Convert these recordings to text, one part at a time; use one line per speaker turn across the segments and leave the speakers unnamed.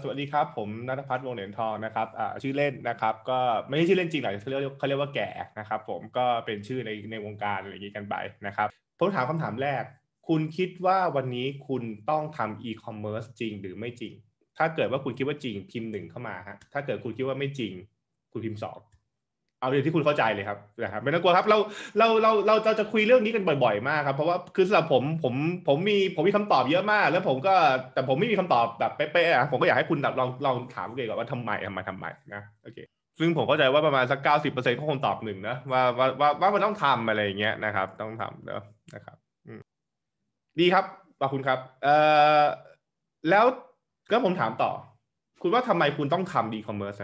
สวัสดีครับผมนัทพัฒน์วงเหรียญทองนะครับชื่อเล่นนะครับก็ไม่ใช่ชื่อเล่นจริงหรอกเขาเรียกเขาเรียกว่าแก่นะครับผมก็เป็นชื่อในในวงการอะไรอย่างนี้กันไปนะครับผมถามคำถามแรก คุณคิดว่าวันนี้คุณต้องทำอีคอมเมิร์ซจริงหรือไม่จริง ถ้าเกิดว่าคุณคิดว่าจริงพิมพ์หนึ่งเข้ามาฮะถ้าเกิดคุณคิดว่าไม่จริงคุณพิมพ์สองเอาเรื่องที่คุณเข้าใจเลยครับนะครับ ไม่ต้องกลัวครับ เรา เรา เรา เราเราจะคุยเรื่องนี้กันบ่อย ๆ มากครับ เพราะว่าคือสำหรับผม ผม ผมมี ผมมีคำตอบเยอะมาก แล้ว ผมก็ แต่ผมไม่มีคำตอบแบบเป๊ะๆนะผมก็อยากให้คุณแบบลอง ลองถามกัเก่อนว่าทำไมทำไมทำไมนะ โอเค ซึ่งผมเข้าใจว่าประมาณสักเก้าสิบเปอร์เซ็นต์องคงตอบหนึ่งนะว่าว่าว่าว่ามันต้องทำอะไรอย่างเงี้ยนะครับ ต้องทำเนาะนะครับดีครับ ขอบคุณครับ เอ่อ แล้วก็ผมถามต่อ คุณว่าทำไมคุณต้องทำดีคอมเมิร์ซ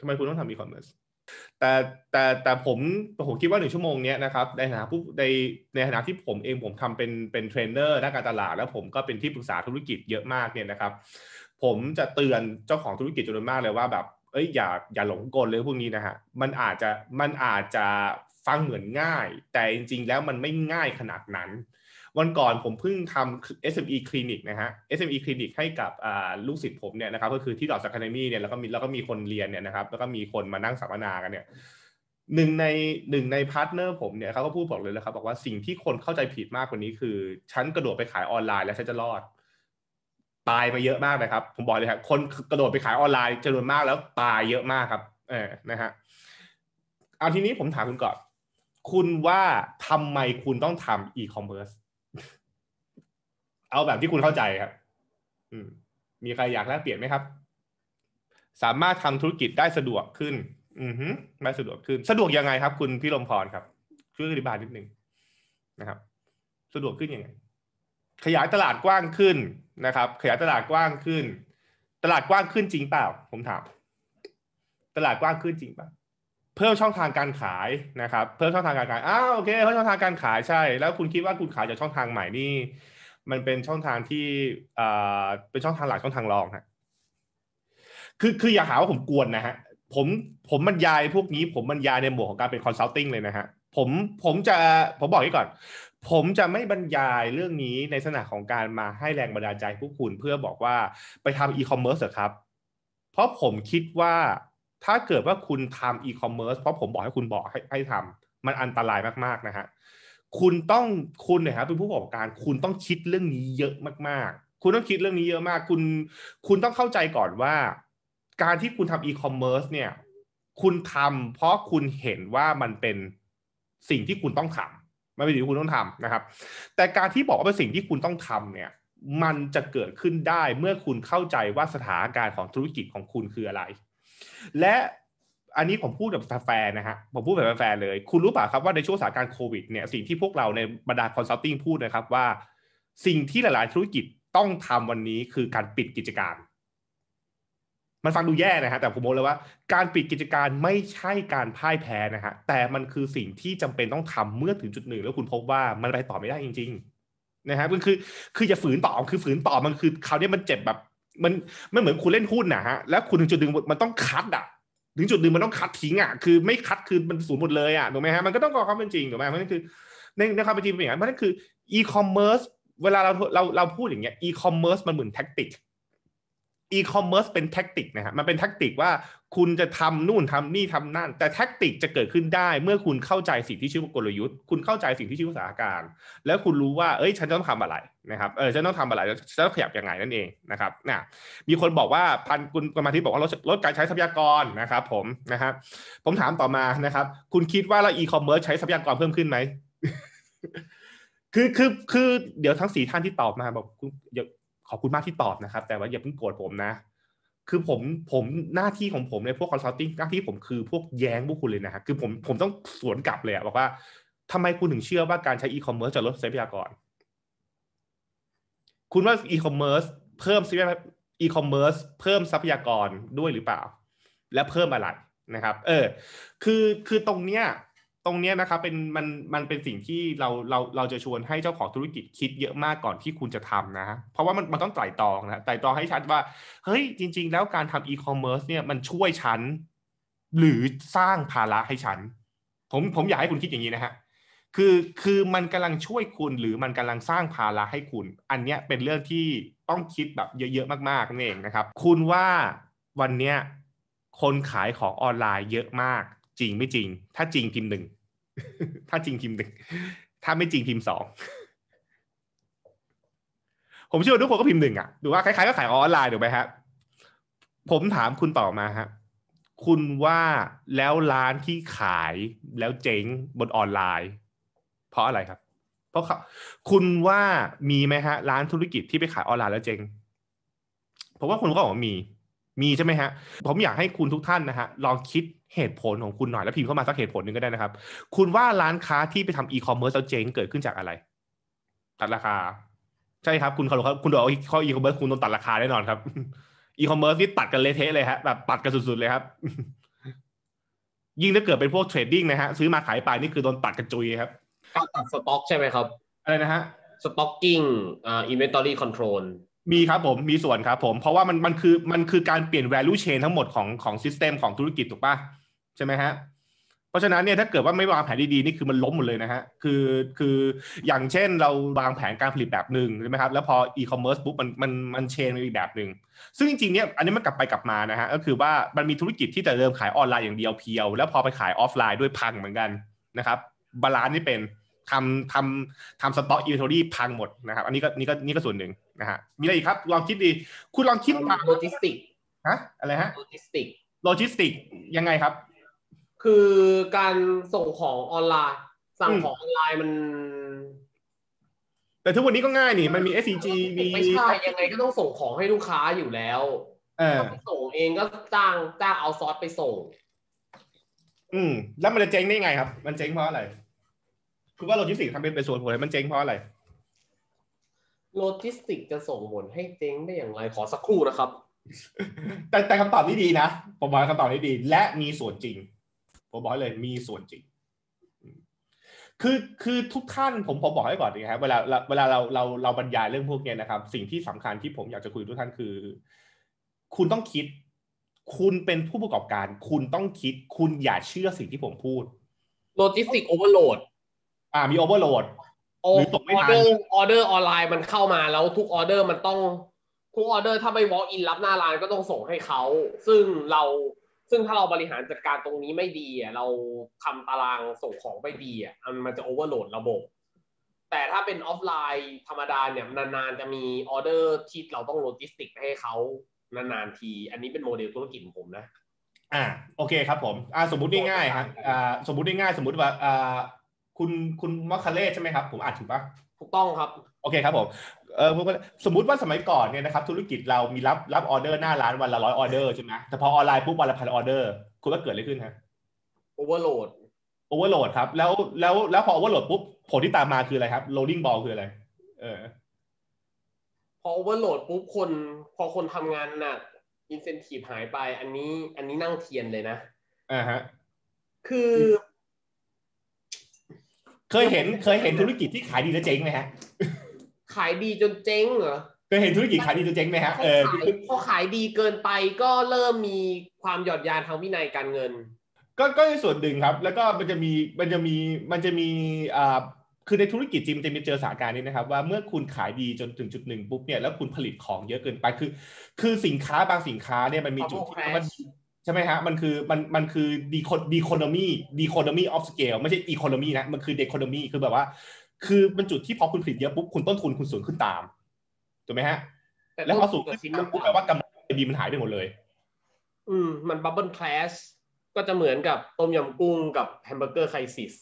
ทำไมคุณต้องทำอีคอมเมิร์ซแต่แต่แต่ผมผมคิดว่าหนึ่งชั่วโมงนี้นะครับ ในฐานะผู้ในในฐานะที่ผมเองผมทำเป็นเป็นเทรนเนอร์ด้านการตลาด แล้วผมก็เป็นที่ปรึกษาธุรกิจเยอะมากเนี่ยนะครับ ผมจะเตือนเจ้าของธุรกิจจำนวนมากเลยว่าแบบเอ้ยอย่าอย่าหลงกลเลยพวกนี้นะฮะมันอาจจะมันอาจจะฟังเหมือนง่าย แต่จริงๆแล้วมันไม่ง่ายขนาดนั้นวันก่อนผมเพิ่งทำ SME คลินิกนะฮะ SME คลินิกให้กับลูกศิษย์ผมเนี่ยนะครับก็คือที่ดอทสแคนมี่เนี่ยแล้วก็มีแล้วก็มีคนเรียนเนี่ยนะครับแล้วก็มีคนมานั่งสัมมนากันเนี่ยหนึ่งในหนึ่งในพาร์ทเนอร์ผมเนี่ยเขาก็พูดบอกเลยนะครับบอกว่าสิ่งที่คนเข้าใจผิดมากกว่านี้ คือฉันกระโดดไปขายออนไลน์แล้วฉันจะรอด ตายมาเยอะมากนะครับผมบอกเลยครับคนกระโดดไปขายออนไลน์จำนวนมากแล้วตายเยอะมากครับเออนะฮะเอาทีนี้ผมถามคุณก่อน คุณว่าทำไมคุณต้องทำอีคอมเมิร์ซเอาแบบที่คุณเข้าใจครับ อืมมีใครอยากแลกเปลี่ยนไหมครับ สามารถทำธุรกิจได้สะดวกขึ้น อือฮึได้สะดวกขึ้น สะดวกยังไงครับ คุณพี่ลมพรครับ ช่วยอธิบายนิดนึงนะครับ สะดวกขึ้นยังไง ขยายตลาดกว้างขึ้นนะครับ ขยายตลาดกว้างขึ้น ตลาดกว้างขึ้นจริงเปล่า ผมถาม ตลาดกว้างขึ้นจริงเปล่าพิ่มช่องทางการขายนะครับ เพิ่มช่องทางการขาย อ้าวโอเคเพิ่มช่องทางการขายใช่ แล้วคุณคิดว่าคุณขายจากช่องทางใหม่นี่มันเป็นช่องทางที่เป็นช่องทางหลักช่องทางรองฮะคือคืออย่าหาว่าผมกวนนะฮะ ผมผมบรรยายพวกนี้ ผมบรรยายในหมวดของการเป็นคอนซัลทิงเลยนะฮะ ผมผมจะผมบอกให้ก่อน ผมจะไม่บรรยายเรื่องนี้ในลักษณะของการมาให้แรงบันดาลใจผู้คุณ เพื่อบอกว่าไปทำอีคอมเมิร์ซเถอะครับ เพราะผมคิดว่าถ้าเกิดว่าคุณทำอีคอมเมิร์ซเพราะผมบอกให้คุณบอกให้ให้ทำมันอันตรายมากๆนะฮะคุณต้องคุณเนี่ยครับเป็นผู้ประกอบการ คุณต้องคิดเรื่องนี้เยอะมากๆ คุณต้องคิดเรื่องนี้เยอะมาก คุณ คุณต้องเข้าใจก่อนว่าการที่คุณทำอีคอมเมิร์ซเนี่ยคุณทำเพราะคุณเห็นว่ามันเป็นสิ่งที่คุณต้องทำไม่เป็นสิ่งที่คุณต้องทำนะครับ แต่การที่บอกว่าเป็นสิ่งที่คุณต้องทำเนี่ย มันจะเกิดขึ้นได้เมื่อคุณเข้าใจว่าสถานการณ์ของธุรกิจของคุณคืออะไร และอันนี้ผมพูดแบบแฟร์นะฮะผมพูดแบบแฟร์เลยคุณรู้ป่ะครับว่าในช่วงสถานการณ์โควิดเนี่ยสิ่งที่พวกเราในบรรดาคอนซัลทิงพูดนะครับว่า สิ่งที่หลายๆธุรกิจต้องทำวันนี้คือการปิดกิจการ มันฟังดูแย่นะฮะแต่ผมบอกเลยว่าการปิดกิจการไม่ใช่การพ่ายแพ้นะฮะแต่มันคือสิ่งที่จำเป็นต้องทำเมื่อถึงจุดหนึ่ง แล้วคุณพบว่ามันไปต่อไม่ได้จริงๆนะฮะมันคือคือจะฝืนต่อคือฝืนต่อมันคือคราวนี้มันเจ็บแบบมันไม่เหมือนคุณเล่นหุ้นนะฮะแล้วคุณถึงจุดหนึ่งมันต้องคัดอ่ะถึงจุดหนึ่งมันต้องคัดทิ้งอ่ะ คือไม่คัดคือมันสูญหมดเลยอ่ะถูกไหมฮะ มันก็ต้องกอความเป็นจริง ถูกไหม เพราะนั่นคือในในความเป็นจริงเป็นอย่างนั้นเพราะนั่นคืออีคอมเมิร์ซเวลาเราเราเราพูดอย่างเงี้ยอีคอมเมิร์ซมันเหมือนแท็กติกอีคอมเมิร์ซเป็นแท็กติกนะฮะมันเป็นแท็กติกว่าคุณจะทำนู่นทำนี่ทำนั่น แต่แท็กติกจะเกิดขึ้นได้เมื่อคุณเข้าใจสิ่งที่ชื่อว่ากลยุทธ์ คุณเข้าใจสิ่งที่ชื่อสถานการณ์แล้วคุณรู้ว่า เอ้ย ฉันต้องทำอะไรนะครับเออฉันต้องทำอะไรฉันต้องขยับยังไงนั่นเองนะครับนะมีคนบอกว่าพันคุณประมาทิบอกว่าลดลดการใช้ทรัพยากรนะครับผมนะครับผมถามต่อมานะครับ คุณคิดว่าเราอีคอมเมิร์ซใช้ทรัพยากรเพิ่มขึ้นไหมคือคือคือ เดี๋ยวทั้งสี่ท่านที่ตอบมาบอกขอบคุณมากที่ตอบนะครับ แต่ว่าอย่าเพิ่งโกรธผมนะ คือผมผมหน้าที่ของผมในพวกคอนซัลทิงหน้าที่ผมคือพวกแย้งพวกคุณเลยนะครคือผมผมต้องสวนกลับเลยอะบอกว่าทำไมคุณถึงเชื่อว่าการใช้อีคอมเมิร์ซจะลดทรัพยากร คุณว่าอีคอมเมิร์ซเพิ่มทรัพยากรอีคอมเมิร์ซเพิ่มทรัพยากรด้วยหรือเปล่า และเพิ่มอะไรนะครับ เออ คือคือตรงเนี้ยตรงนี้นะครับเป็นมันมันเป็นสิ่งที่เราเราเราจะชวนให้เจ้าของธุรกิจคิดเยอะมากก่อนที่คุณจะทำนะเพราะว่ามันมันต้องไตร่ตรองนะไตร่ตรองให้ชัดว่าเฮ้ยจริง ๆ แล้วการทำอีคอมเมิร์ซเนี่ยมันช่วยฉัน หรือสร้างภาระให้ฉันผมผมอยากให้คุณคิดอย่างนี้นะฮะคือคือมันกำลังช่วยคุณหรือมันกำลังสร้างภาระให้คุณ อันเนี้ยเป็นเรื่องที่ต้องคิดแบบเยอะๆ มากๆนั่นเองนะครับคุณว่าวันเนี้ยคนขายของออนไลน์เยอะมากจริง ไม่จริง ถ้าจริงพิมพ์หนึ่ง ถ้าจริงพิมพ์หนึ่ง ถ้าไม่จริงพิมพ์สอง ผมเชื่อทุกคนก็พิมพ์หนึ่งอ่ะดูว่าคล้ายๆก็ขายออนไลน์ถูกไหมฮะ ผมถามคุณต่อมาฮะ คุณว่าแล้วร้านที่ขายแล้วเจ๊งบนออนไลน์ เพราะอะไรครับ เพราะคุณว่ามีไหมฮะร้านธุรกิจที่ไปขายออนไลน์แล้วเจ๊งผมว่าคุณก็บอกว่ามี มีใช่ไหมฮะ ผมอยากให้คุณทุกท่านนะฮะลองคิดเหตุผลของคุณหน่อยแล้วพิมพ์เข้ามาสักเหตุผลหนึ่งก็ได้นะครับ คุณว่าร้านค้าที่ไปทำอีคอมเมิร์ซแล้วเจ๊งเกิดขึ้นจากอะไร ตัดราคา ใช่ครับ คุณเขาครับคุณเอาข้ออีคอมเมิร์ซคุณต้องตัดราคาแน่นอนครับอีคอมเมิร์ซนี่ตัดกันเละเทะเลยฮะแบบตัดกันสุดๆเลยครับ ยิ่งถ้าเกิดเป็นพวกเทรดดิ้งนะฮะซื้อมาขายไปนี่คือโดนตัดกระจุยครับกตัดสต็อกใช่ไหมครับอะไรนะฮะสต็อกกิ้งอ่าอินเวนทอรี่คอนโทรลมีครับผมมีส่วนครับผม เพราะว่ามันมันคือมันคือการเปลี่ยน value chain ทั้งหมดของของิสเต็มของธุรกิจถูกปะ่ะใช่ไหมฮะ เพราะฉะนั้นเนี่ยถ้าเกิดว่าไม่วางแผนดี ๆ นี่คือมันล้มหมดเลยนะฮะ คือคืออย่างเช่นเราวางแผนการผลิตแบบหนึ่งใช่ไหมครับ แล้วพออีคอมเมิร์ซปุ๊บมันมันมันเชนไปอีกแบบหนึ่งซึ่งจริงๆเนี่ยอันนี้มันกลับไปกลับมานะฮะ ก็คือว่ามันมีธุรกิจที่แต่เดิมขายออนไลน์อย่างเดียวเพียว แล้วพอไปขายออฟไลน์ด้วยพังเหมือนกันนะครับบาลานซ์นี่เป็นทำทำทำสต็อกอินเทอรี่พังหมดนะครับ อันนี้ก็นี่ก็นี่ก็ส่วนหนึ่งนะฮะ มีอะไรอีกครับลองคิดดี คุณลองคิดมาโลจิสติกฮะอะไรฮะโลจิสติกโลจิสติกยังไงครับคือการ
ส่งของออนไลน์ สั่งของออนไลน์มัน แต่ทุกวันนี
้ก็ง่ายนี่มันมี SCG มีไม่ใช่
ยังไงก็ต้องส่งของให้ลูกค้าอยู่แล้ว เออส่งเองก็จ้างจ้างเอาซอสไปส่ง
อืมแล้วมันจะเจ๊งได้ไงครับ มันเจ๊งเพราะอะไรคุณว่าโลจิสติกทำเป็นเป็นส่วนผลมันเจ๊งเพราะอะไร
โลจิสติกจะส่งผลให้เจ๊งได้อย่าง
ไรขอสักครู่นะครับ แต่แต่คำตอบนี้ดีนะผมว่าคำตอบนี้ดี และมีส่วนจริงผมบอกเลยมีส่วนจริงคือคือทุกท่านผมผมบอกให้ก่อนนะครับเวลา เวลาเราเราเราบรรยายเรื่องพวกนี้นะครับ สิ่งที่สำคัญที่ผมอยากจะคุยทุกท่านคือ คุณต้องคิด คุณเป็นผู้ประกอบการ คุณต้องคิดคุณอย่าเชื่อสิ่งที่ผมพูดโลจิสติกโอเวอร์โหลดอ่ามีโอเวอร์โหลดหรือตกงไม่ทัน
ออเดอร์ออนไลน์มันเข้ามาแล้วทุกออเดอร์มันต้องทุกออเดอร์ ถ้าไม่ล์กอินรับหน้าร้านก็ต้องส่งให้เขาซึ่งเราซึ่งถ้าเราบริหารจัดการตรงนี้ไม่ดีอ่ะเราทำตารางส่งของไปดีอ่ะมันจะโอเวอร์โหลดระบบ แต่ถ้าเป็นออฟไลน์ธรรมดาเนี่ยนานๆ จะมีออเดอร์ที่เราต้องโลจิสติกให้เขานานๆที อันนี้เป็นโมเดลธุรกิจผมนะ
อ่าโอเคครับผมอ่าสมมติง่ายๆครับอ่าสมมติง่ายสมมุติว่าอ่าคุณคุณมัคคาเล่ใช่ไหมครับผมอ่านถูกปะถูกต้องครับโอเคครับผมเออสมมติว่าสมัยก่อนเนี่ยนะครับ ธุรกิจเรามีรับรับออเดอร์หน้าร้านวันละร้อยออเดอร์ใช่ไหมแต่พอออนไลน์ปุ๊บวันละพันออเดอร์ คุณว่าเกิดอะไรขึ้นฮะโอเวอร์โหลดโอเวอร์โหลดครับ แล้วแล้วแล้วพอโอเวอร์โหลดปุ๊บผลที่ตามมาคืออะไรครับโรลลิ่งบอลคืออะไร เอ
อ พอโอเวอร์โหลดปุ๊บคน พอคนทำงานหนักอินเซนティブหายไป อันนี้อันนี้นั่งเทียนเลยนะอ่าฮะ
คือ เคยเห็นเคยเห็นธุรกิจที่ขายดีแล้วเจ๊งไหมฮะขายดีจนเจ๊งเหรอเคยเห็นธุรกิจขายดีจนเจ๊งไหมฮะเออ
พอขายดีเกินไปก็เริ่มมี
ความหย่อนยานทางวินัยการเงิน ก็ก็ในส่วนหนึ่งครับ แล้วก็มันจะมี มันจะมี มันจะมีอ่าคือในธุรกิจจริงจะมีเจอสถานการณ์นี้นะครับ ว่าเมื่อคุณขายดีจนถึงจุดหนึ่งปุ๊บเนี่ยแล้วคุณผลิตของเยอะเกินไปคือ คือ สินค้าบางสินค้าเนี่ยมันมีจุดที่มันใช่ไหมฮะมันคือ มัน มันคือดีคดีโคโนมีดีโคโนมีออฟสเกลไม่ใช่อีโคโนมีนะมันคือเดโคโนมีคือแบบว่าคือมันจุดที่พอคุณผลิตเยอะปุ๊บคุณต้นทุนคุณสูงขึ้นตามถูกไหมฮะแล้วพอสูงขึ้นปุ๊บแปลว่ากำไรดีมันหายไปหมดเลย
อืม มันบับเบิลคลาสก็จะเหมือนกับต้มยำกุ้ง กับแฮมเบอร์เก
อร์ไครซิส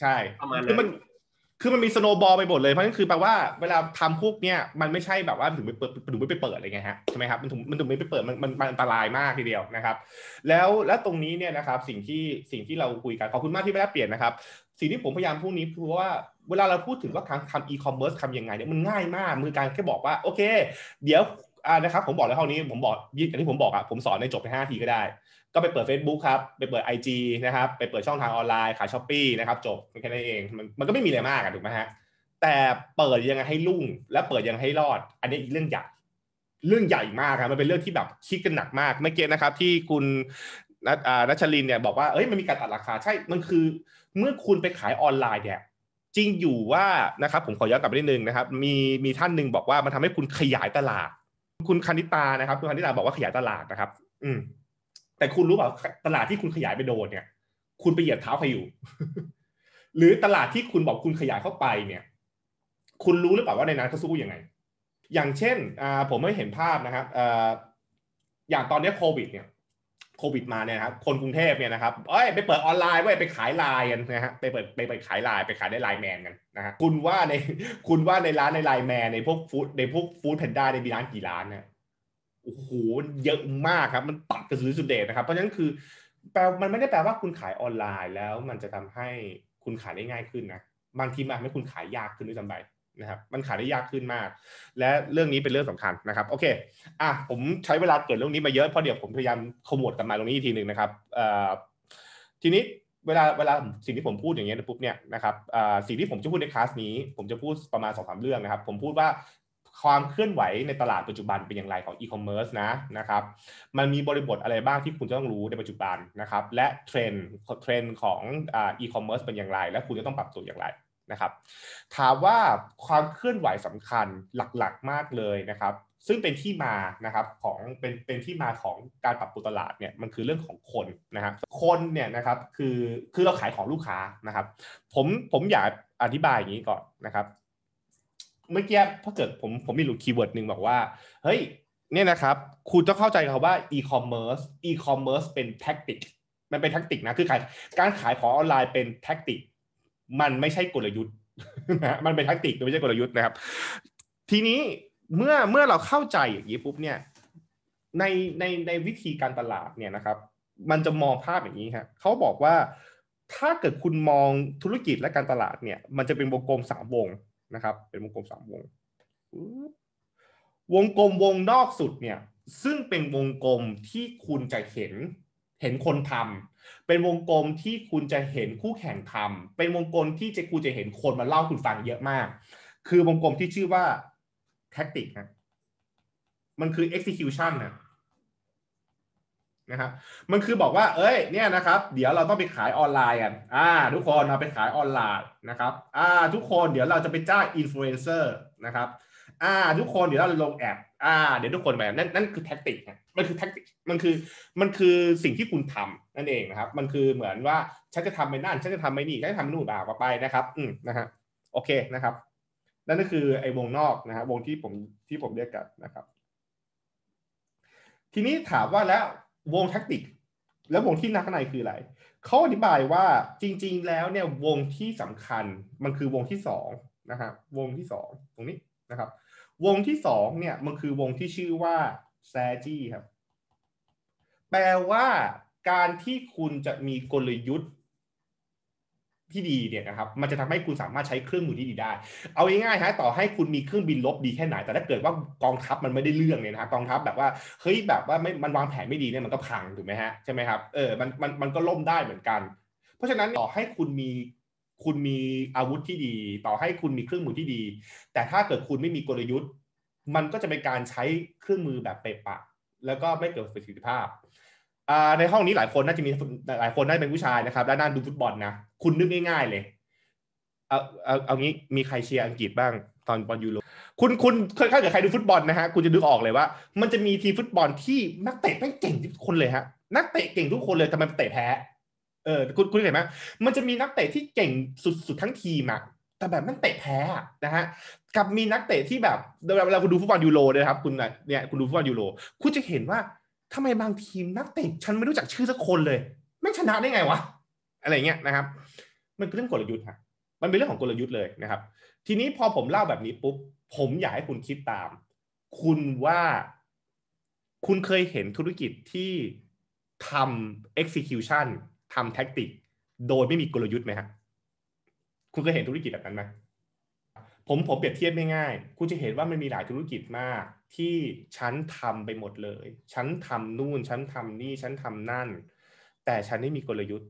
ใช่ประมาณนั้นคือมันมีสโนบอลไปหมดเลยเพราะนั่นคือแปลว่าเวลาทำพวกเนี้ยมันไม่ใช่แบบว่าถึงไปเปิดถึงไม่ไปเปิดอะไรเงี้ยฮะใช่ไหมครับมันถึงมันถึงไม่ไปเปิดมันมันอันตรายมากทีเดียวนะครับ แล้วและตรงนี้เนี่ยนะครับ สิ่งที่สิ่งที่เราคุยกันขอบคุณมากที่ไม่ได้เปลี่ยนนะครับสิ่งที่ผมพยายามพูดนี้คือว่าเวลาเราพูดถึงว่าการทำอีคอมเมิร์ซทำยังไงเนี่ยมันง่ายมาก มือการแค่บอกว่า โอเค เดี๋ยวอ่านะครับผมบอกแล้วเท่านี้ผมบอกยี่างที่ผมบอกอะผมสอนในจบไป5ทีก็ได้ ก็ไปเปิด Facebook ครับไปเปิด IG นะครับไปเปิดช่องทางออนไลน์ ขายช้อปปี้นะครับจบแค่นั้นเองมันมันก็ไม่มีอะไรมากอะถูกไหมฮะแต่เปิดยังไงให้รุ่งและเปิดยังไงให้รอด อันนี้อีกเรื่องใหญ่ เรื่องใหญ่มากครับมันเป็นเรื่องที่แบบคิดกันหนักมากเมื่อกี้นะครับที่คุณนัชลินเนี่ยบอกว่าเอ้ยมันมีการตัดราคาใช่ มันคือเมื่อคุณไปขายออนไลน์เนี่ยจริงอยู่ว่านะครับ ผมขอย้อนกลับไปนิดนึงนะครับมีมีท่านหนึ่งบอกว่ามันทำให้คุณขยายตลาด คุณคณิตานะครับคุณคณิตาบอกว่าขยายตลาดนะครับ อืม แต่คุณรู้เปล่าตลาดที่คุณขยายไปโดนเนี่ย คุณไปเหยียบเท้าใครอยู่ หรือตลาดที่คุณบอกคุณขยายเข้าไปเนี่ย คุณรู้หรือเปล่าว่าในนั้นเขาสู้ยังไง อย่างเช่นผมไม่เห็นภาพนะครับอย่างตอนนี้โควิด เนี่ยโควิดมาเนี่ยครับคนกรุงเทพเนี่ยนะครับเอ้ยไปเปิดออนไลน์เว้ยไปขายไลน์กันนะฮะไปเปิดไปไปขายไลน์ไปขายได้ไลน์แมนกันนะฮะคุณว่าในคุณว่าในร้านในไลน์แมนในพวกฟู้ดในพวกฟู้ดแพนด้าในมีร้านกี่ร้านเนี่ยโอ้โหเยอะมากครับ มันตัดกระสือสุดเด็ดนะครับเพราะฉะนั้นคือแปลมันไม่ได้แปลว่าคุณขายออนไลน์แล้วมันจะทำให้คุณขายได้ง่ายขึ้นนะ บางทีมันทำให้คุณขายยากขึ้นด้วยซ้ำไปนะครับมันขายได้ยากขึ้นมาก และเรื่องนี้เป็นเรื่องสำคัญนะครับโอเคอ่ะผมใช้เวลาเกิดเรื่องนี้มาเยอะ เพราะเดี๋ยวผมพยายามขมวดกันมาตรงนี้อีกทีหนึ่งนะครับทีนี้เวลาเวลาสิ่งที่ผมพูดอย่างเงี้ยปุ๊บเนี่ยนะครับสิ่งที่ผมจะพูดในคลาสนี้ผมจะพูดประมาณสองสามเรื่องนะครับผมพูดว่าความเคลื่อนไหวในตลาดปัจจุบันเป็นอย่างไรของอีคอมเมิร์ซนะนะครับมันมีบริบทอะไรบ้างที่คุณจะต้องรู้ในปัจจุบันนะครับและเทรนด์เทรนด์ของอีคอมเมิร์ซเป็นอย่างไร และคุณจะต้องปรับตัวอย่างไรนะครับถามว่าความเคลื่อนไหวสำคัญหลักๆมากเลยนะครับซึ่งเป็นที่มานะครับของเป็นเป็นที่มาของการปรับรุงตลาดเนี่ยมันคือเรื่องของคนนะครับคนเนี่ยนะครับคือคือเราขายของลูกค้านะครับผมผมอยากอธิบายอย่างนี้ก่อนนะครับเมื่อกี้พอเกิดผมผมมีหลุดคีย์เวิร์ดหนึ่งบอกว่าเฮ้ยเนี่ยนะครับคุณต้องเข้าใจเขาว่าอีคอมเมิร์ซอีคอมเมิร์ซเป็นแท็กติกมันเป็นแท็กติกนะคือการการขายของออนไลน์เป็นแท็กติกมันไม่ใช่กลยุทธ์นะ มันเป็นแทคติกไม่ใช่กลยุทธ์นะครับ ทีนี้เมื่อเมื่อเราเข้าใจอย่างนี้ปุ๊บเนี่ย ในในในวิธีการตลาดเนี่ยนะครับ มันจะมองภาพอย่างนี้ครับ เขาบอกว่าถ้าเกิดคุณมองธุรกิจและการตลาดเนี่ย มันจะเป็นวงกลมสามวงนะครับ เป็นวงกลมสามวง วงกลมวงนอกสุดเนี่ย ซึ่งเป็นวงกลมที่คุณจะเห็นเห็นคนทำ เป็นวงกลมที่คุณจะเห็นคู่แข่งทำ เป็นวงกลมที่จะคุณจะเห็นคนมาเล่าคุณฟังเยอะมากคือวงกลมที่ชื่อว่าแท็กติกนะมันคือ execution นะนะครับมันคือบอกว่าเอ้ยเนี่ยนะครับเดี๋ยวเราต้องไปขายออนไลน์กันอ่าทุกคนเราไปขายออนไลน์นะครับอ่าทุกคนเดี๋ยวเราจะไปจ้างอินฟลูเอนเซอร์นะครับอ่าทุกคนเดี๋ยวเราลงแอดอ่าเดี๋ยวทุกคนแบบนั่นนั่นคือแท็กติกนะมันคือแท็กติกมันคือ มันคือสิ่งที่คุณทำนั่นเองนะครับ มันคือเหมือนว่าฉันจะทำไปนั่นฉันจะทำไปนี่ฉันจะทำนู่นบ่าไปนะครับ อืมนะฮะโอเค นะครับ นั่นก็คือไอ้วงนอกนะฮะวงที่ผม ที่ผมเรียกกันนะครับ ทีนี้ถามว่าแล้ว วงแท็กติก แล้ววงที่นักในคืออะไรเขาอธิบายว่าจริง ๆ แล้วเนี่ยวงที่สำคัญ มันคือวงที่สองนะฮะ วงที่สองตรงนี้นะครับ วงที่สองเนี่ยมันคือวงที่ชื่อว่าแซจี้ครับ แปลว่าการที่คุณจะมีกลยุทธ์ ที่ดีเนี่ยนะครับ มันจะทำให้คุณสามารถใช้เครื่องมือที่ดีได้เอาง่ายๆฮะต่อให้คุณมีเครื่องบินลบดีแค่ไหน แต่ถ้าเกิดว่ากองทัพมันไม่ได้เรื่องเนี่ยนะะกองทัพแบบว่าเฮ้ยแบบว่าไม่มันวางแผนไม่ดีเนี่ยมันก็พังถูกไหมฮะใช่ไหมครับเออมันมันมันก็ล่มได้เหมือนกัน เพราะฉะนั้นต่อให้คุณมี คุณมีอาวุธที่ดี ต่อให้คุณมีเครื่องมือที่ดี แต่ถ้าเกิดคุณไม่มีกลยุทธ์มันก็จะเป็นการใช้เครื่องมือแบบเปะปะแล้วก็ไม่เกิดประสิทธิภาพในห้องนี้หลายคน น่าจะมี หลายคนน่าจะเป็นผู้ชายนะครับด้านดูฟุตบอลนะคุณนึกง่ายๆ เลย เอา เอาเอางี้ มีใครเชียร์อังกฤษบ้างตอนบอลยูโรคุณคุณเคยเข้ากับใครดูฟุตบอลนะฮะ คุณจะดูออกเลยว่า มันจะมีทีฟุตบอลที่นักเตะแม่งเก่งทุกคนเลยฮะนักเตะเก่งทุกคนเลยทำไมเตะแพ้ เออคุณคุณเห็นไหมมันจะมีนักเตะที่เก่งสุดๆ ทั้งทีมอะแต่แบบนั่นเตะแพ้นะฮะกับมีนักเตะที่แบบเราคุณดูฟุตบอลยูโรนะครับคุณเนี่ยคุณดูฟุตบอลยูโรคุณจะเห็นว่าทำไมบางทีมนักเตะฉันไม่รู้จักชื่อสักคนเลยไม่ชนะได้ไงวะอะไรเงี้ยนะครับมันเป็นเรื่องกลยุทธ์ฮะมันเป็นเรื่องของกลยุทธ์เลยนะครับ ทีนี้พอผมเล่าแบบนี้ปุ๊บผมอยากให้คุณคิดตามคุณว่า คุณเคยเห็นธุรกิจที่ทำ execution ทำ tactic โดยไม่มีกลยุทธ์ไหมครับคุณเคยเห็นธุรกิจแบบนั้นไหม ผมผมเปรียบเทียบไม่ง่าย คุณจะเห็นว่ามันมีหลายธุรกิจมากที่ฉันทำไปหมดเลย ฉันทำนู่น ฉันทำนี่ ฉันทำนั่น แต่ฉันไม่มีกลยุทธ์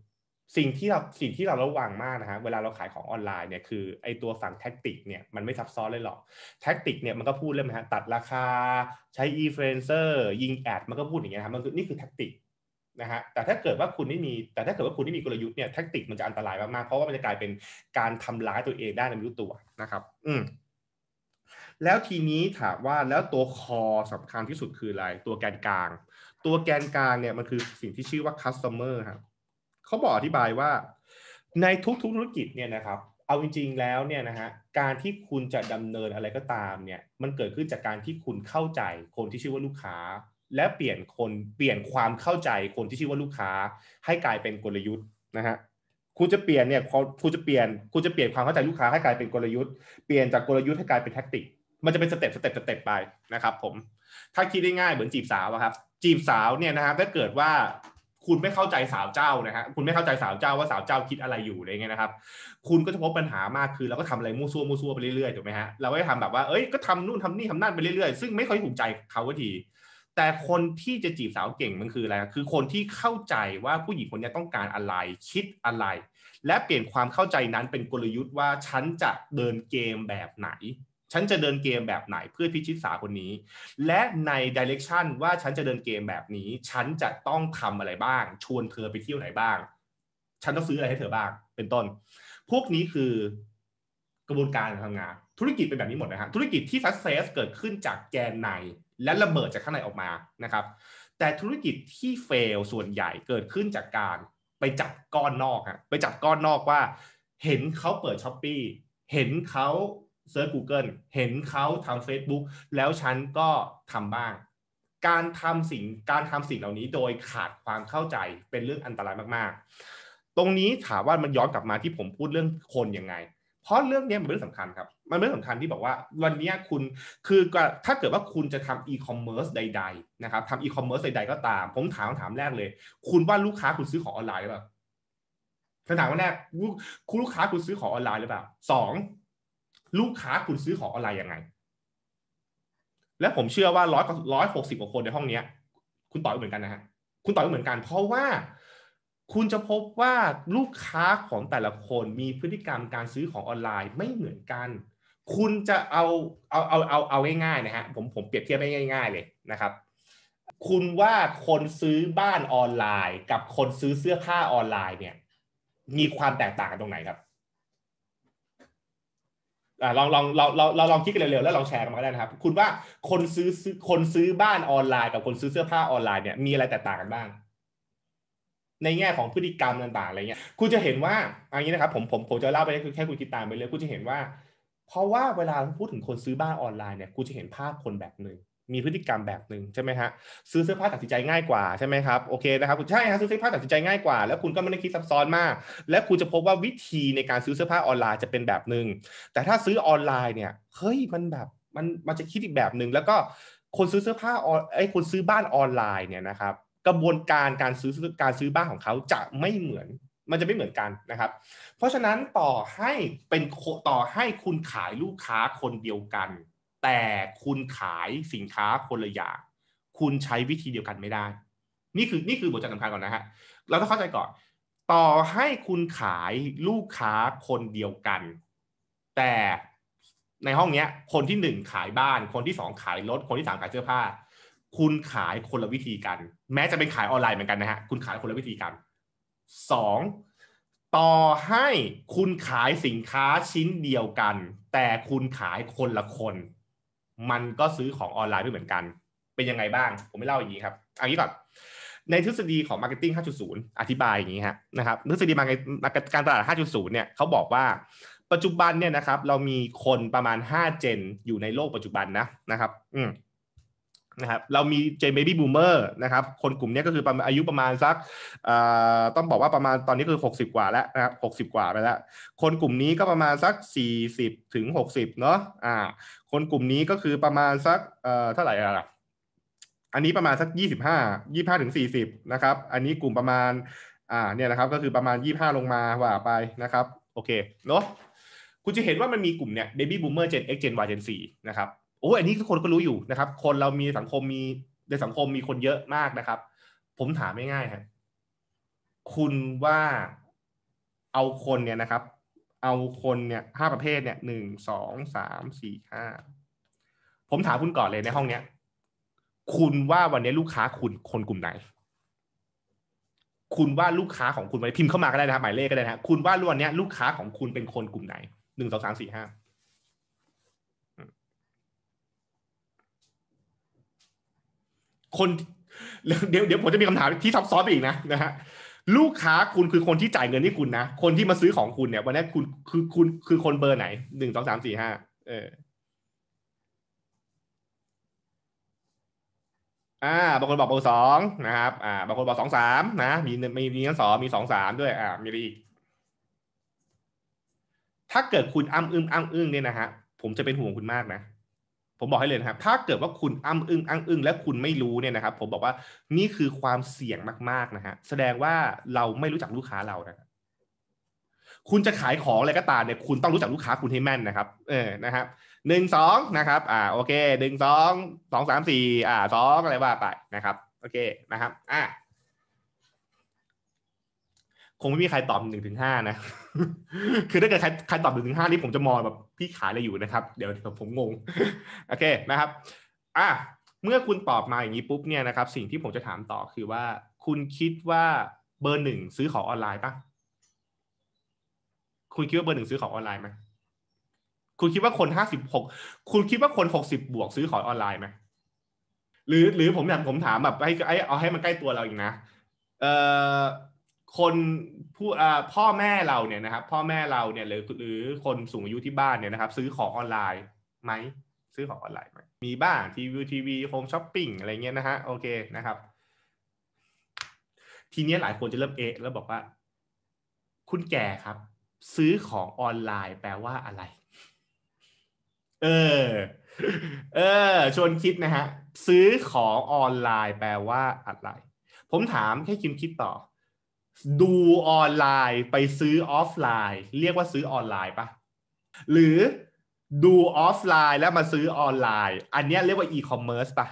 สิ่งที่เราสิ่งที่เราระวังมากนะฮะ เวลาเราขายของออนไลน์เนี่ยคือไอตัวฝั่งแท็กติกเนี่ยมันไม่ซับซ้อนเลยหรอก แท็กติกเนี่ยมันก็พูดเรื่องนะฮะตัดราคา ใช้อีเฟนเซอร์ยิงแอดมันก็พูดอย่างเงี้ยครับมันคือนี่คือแท็กติกนะฮะแต่ถ้าเกิดว่าคุณไม่มีแต่ถ้าเกิดว่าคุณไม่มีกลยุทธ์เนี่ย แท็กติกมันจะอันตรายมากๆเพราะว่ามันจะกลายเป็นการทำร้ายตัวเองได้ในรู้ตัวนะครับอืมแล้วทีนี้ถามว่าแล้วตัวคอสำคัญที่สุดคืออะไร ตัวแกนกลาง ตัวแกนกลางเนี่ยมันคือสิ่งที่ชื่อว่าอร์เมอร์ครับเขาบอกอธิบายว่าในทุกธุรกิจเนี่ยนะครับเอาจริงๆแล้วเนี่ยนะฮะการที่คุณจะดำเนินอะไรก็ตามเนี่ยมันเกิดขึ้นจากการที่คุณเข้าใจคนที่ชื่อว่าลูกค้าและเปลี่ยนคนเปลี่ยนความเข้าใจคนที่ชื่อว่าลูกค้าให้กลายเป็นกลยุทธ์นะฮะคุณจะเปลี่ยนเนี่ยคุณจะเปลี่ยนคุณจะเปลี่ยนความเข้าใจลูกค้าให้กลายเป็นกลยุทธ์เปลี่ยนจากกลยุทธ์ให้กลายเป็นแท็กติกมันจะเป็นสเต็ปสเต็ปสเต็ปไปนะครับผมถ้าคิดได้ง่ายเหมือนจีบสาวครับจีบสาวเนี่ยนะฮะถ้าเกิดว่าคุณไม่เข้าใจสาวเจ้านะฮะคุณไม่เข้าใจสาวเจ้าว่าสาวเจ้าคิดอะไรอยู่อะไรเงี้ยนะครับคุณก็จะพบปัญหามากคือเราก็ทำอะไรมั่วซั่วมั่วซั่วไปเรื่อยๆถูกไหมฮะเราก็ทำแบบว่าเอ้ยก็ทำนู่นทำนี่ทำนั่นไปเรื่อยๆ ซึ่งไม่ค่อยถูกใจเขาก็ทีแต่คนที่จะจีบสาวเก่งมันคืออะไร คือคนที่เข้าใจว่าผู้หญิงคนนี้ต้องการอะไร คิดอะไร และเปลี่ยนความเข้าใจนั้นเป็นกลยุทธ์ว่าฉันจะเดินเกมแบบไหน ฉันจะเดินเกมแบบไหน เพื่อพิชิตสาวคนนี้ และในดิเรกชันว่าฉันจะเดินเกมแบบนี้ ฉันจะต้องทำอะไรบ้าง ชวนเธอไปเที่ยวไหนบ้าง ฉันต้องซื้ออะไรให้เธอบ้าง เป็นต้น พวกนี้คือกระบวนการการทำงานธุรกิจเป็นแบบนี้หมดนะครับธุรกิจที่สักเซสเกิดขึ้นจากแกนใน และระเบิดจากข้างในออกมา นะครับ แต่ธุรกิจที่เฟลส่วนใหญ่เกิดขึ้นจากการ ไปจับก้อนนอกฮะ ไปจับก้อนนอกว่า เห็นเขาเปิดช้อปปีเห็นเขาเซิร์ช Google เห็นเขาทำ Facebook แล้วฉันก็ทำบ้าง การทำสิ่ง การทำสิ่งเหล่านี้โดยขาดความเข้าใจเป็นเรื่องอันตรายมากๆ ตรงนี้ถามว่ามันย้อนกลับมาที่ผมพูดเรื่องคนยังไง เพราะเรื่องนี้มันเป็นเรื่องสำคัญครับมันไม่สำคัญที่บอกว่าวันนี้คุณคือถ้าเกิดว่าคุณจะทำอีคอมเมิร์ซใดๆนะครับทำอีคอมเมิร์ซใดๆก็ตาม ผมถามคำถามแรกเลย คุณว่าลูกค้าคุณซื้อของออนไลน์หรือเปล่าคำถามแรกคุณลูกค้าคุณซื้อของออนไลน์หรือเปล่าสองลูกค้าคุณซื้อของออนไลน์ยังไง และผมเชื่อว่าร้อยร้อยหกสิบกว่าคนในห้องเนี้ย คุณตอบเหมือนกันนะฮะคุณตอบเหมือนกัน เพราะว่า คุณจะพบว่าลูกค้าของแต่ละคนมีพฤติกรรมการซื้อของออนไลน์ไม่เหมือนกันคุณจะเอาเอาเอาเอาเอาง่ายๆนะฮะผมผมเปรียบเทียบได้ง่าย ๆ เลยนะครับ คุณว่าคนซื้อบ้านออนไลน์ กับคนซื้อเสื้อผ้าออนไลน์เนี่ยมีความแตกต่างกันตรงไหนครับอลองลองเราเราเราลองคิดกันเร็วๆแล้วลองแชร์กันมาได้นะครับคุณว่าคนซื้อซื้อคนซื้อบ้านออนไลน์ กับคนซื้อเสื้อผ้าออนไลน์เนี่ยมีอะไรแตกต่างกันบ้างในแง่ของพฤติกรรมต่างๆอะไรเงี้ยคุณจะเห็นว่าอย่างนี้นะครับผมผมผมจะเล่าไปแค่คุณคิดตามไปเลยคุณจะเห็นว่าเพราะว่าเวลาพูดถึงคนซื้อบ้านออนไลน์เนี่ยกูจะเห็นภาพคนแบบหนึ่ง มีพฤติกรรมแบบหนึ่งใช่ไหมฮะ ซื้อเสื้อผ้าตัดสินใจง่ายกว่าใช่ไหมครับ โอเคนะครับใช่ฮะ ซื้อเสื้อผ้าตัดสินใจง่ายกว่า แล้วคุณก็ไม่ได้คิดซับซ้อนมาก และคุณจะพบว่าวิธีในการซื้อเสื้อผ้าออนไลน์จะเป็นแบบหนึ่ง แต่ถ้าซื้อออนไลน์เนี่ย เฮ้ย มันแบบ มันมันจะคิดอีกแบบหนึ่ง แล้วก็คนซื้อเสื้อผ้าออนไอ้คนซื้อบ้านออนไลน์เนี่ยนะครับ กระบวนการการซื้อการซื้อบ้านของเขาจะไม่เหมือนมันจะไม่เหมือนกันนะครับ เพราะฉะนั้นต่อให้เป็นต่อให้คุณขายลูกค้าคนเดียวกัน แต่คุณขายสินค้าคนละอย่างคุณใช้วิธีเดียวกันไม่ได้ นี่คือนี่คือบทจำสำคัญก่อนนะฮะ เราต้องเข้าใจก่อน ต่อให้คุณขายลูกค้าคนเดียวกันแต่ในห้องเนี้ยคนที่หนึ่งขายบ้านคนที่สองขายรถคนที่สามขายเสื้อผ้าคุณขายคนละวิธีกัน แม้จะเป็นขายออนไลน์เหมือนกันนะฮะคุณขายคนละวิธีกันสองต่อให้คุณขายสินค้าชิ้นเดียวกัน แต่คุณขายคนละคน มันก็ซื้อของออนไลน์ไม่เหมือนกัน เป็นยังไงบ้าง ผมไม่เล่าอย่างนี้ครับ อันนี้ก่อน ในทฤษฎีของ Marketing 5.0 อธิบายอย่างนี้ฮะ นะครับ ทฤษฎีการตลาด 5.0 เนี่ยเขาบอกว่า ปัจจุบันเนี่ยนะครับ เรามีคนประมาณ 5 เจน อยู่ในโลกปัจจุบันนะ นะครับ อืมนะครับเรามีเจเบบี้บูมเมอร์นะครับคนกลุ่มนี้ก็คืออายุประมาณสักต้องบอกว่าประมาณตอนนี้คือ 60 กว่าแล้วนะครับหกกว่าไปแล้ว คนกลุ่มนี้ก็ประมาณสัก40ถึง60เนาะอ่าคนกลุ่มนี้ก็คือประมาณสักเท่าไหร่อะอันนี้ประมาณสัก25 25ถึง40นะครับอันนี้กลุ่มประมาณอ่าเนี่ยนะครับก็คือประมาณ 25 ลงมาว่าไปนะครับโอเคเนาะคุณจะเห็นว่ามันมีกลุ่มเนี่ยเบบี้บูมเมอร์เจนเอ็กเจนวายเจนสี่นะครับโอ้อันนี้ทุกคนก็รู้อยู่นะครับ คนเรามีสังคมมีในสังคมมีคนเยอะมากนะครับ ผมถามง่ายๆครับคุณว่าเอาคนเนี่ยนะครับ เอาคนเนี่ยห้าประเภทเนี่ยหนึ่งสองสามสี่ห้าผมถามคุณก่อนเลยในห้องเนี้ยคุณว่าวันนี้ลูกค้าคุณคนกลุ่มไหน คุณว่าลูกค้าของคุณไปพิมพ์เข้ามาก็ได้นะครับหมายเลขก็ได้นะคุณว่าวันนี้ลูกค้าของคุณเป็นคนกลุ่มไหนหนึ่งสองสามสี่ห้าคนเดี๋ยวเดี๋ยวผมจะมีคำถามที่ซับซ้อนไปอีกนะนะฮะลูกค้าคุณคือคนที่จ่ายเงินให้คุณนะ คนที่มาซื้อของคุณเนี่ยวันนี้คุณคือคุณ คือคนเบอร์ไหนหนึ่งสองสามสี่ห้าเอออ่าบางคนบอกเบอร์สองนะครับ อ่าบางคนบอกสองสามนะ มีมีมีทั้งสองมีสองสามด้วย อ่า มีอะไรอีก ถ้าเกิดคุณอ้ำอึ้งอ้ำอึ้งเนี่ยนะฮะ ผมจะเป็นห่วงคุณมากนะผมบอกให้เลยนะครับ ถ้าเกิดว่าคุณอ้มอึงอ้างอึงและคุณไม่รู้เนี่ยนะครับ ผมบอกว่า นี่คือความเสี่ยงมาก ๆนะฮะ แสดงว่าเราไม่รู้จักลูกค้าเรานะครับคุณจะขายของอะไรก็ตามเนี่ย คุณต้องรู้จักลูกค้าคุณให้แม่นนะครับ เออ นะครับ หนึ่งสองนะครับ อ่า โอเค หนึ่งสองสองสามสี่ อ่า สองอะไรว่าไปนะครับ โอเค นะครับ อ่าคงไม่มีใครตอบหนึ่งถึงห้า นะ คือถ้าเกิดใครตอบหนึ่งถึงห้านี่ผมจะมองแบบพี่ขายอะไรอยู่นะครับ เดี๋ยวผมงง โอเค นะครับ อ่ะ เมื่อคุณตอบมาอย่างนี้ปุ๊บเนี่ยนะครับ สิ่งที่ผมจะถามต่อคือว่า คุณคิดว่าเบอร์หนึ่งซื้อของออนไลน์ปะคุณคิดว่าเบอร์หนึ่งซื้อของออนไลน์ไหมคุณคิดว่าคนห้าสิบหก คุณคิดว่าคนหกสิบบวกซื้อของออนไลน์ไหม หรือหรือผมอยากผมถามแบบให้เอาให้มันใกล้ตัวเราอีกนะ เอ่อคนผู้พ่อแม่เราเนี่ยนะครับ พ่อแม่เราเนี่ยหรือหรือคนสูงอายุที่บ้านเนี่ยนะครับซื้อของออนไลน์ไหมซื้อของออนไลน์ไหมมีบ้างทีวีทีวีโฮมช้อปปิ้งอะไรเงี้ยนะฮะโอเคนะครับ ทีนี้หลายคนจะเริ่มเอะแล้วบอกว่า คุณแก่ครับ ซื้อของออนไลน์แปลว่าอะไร เออเออชวนคิดนะฮะซื้อของออนไลน์ แปลว่าอะไรผมถามให้คิมคิดต่อดูออนไลน์ ไปซื้อออฟไลน์เรียกว่าซื้อออนไลน์ปะหรือดูออฟไลน์ แล้วมาซื้อออนไลน์ อันนี้เรียกว่าอีคอมเมิร์ซปะ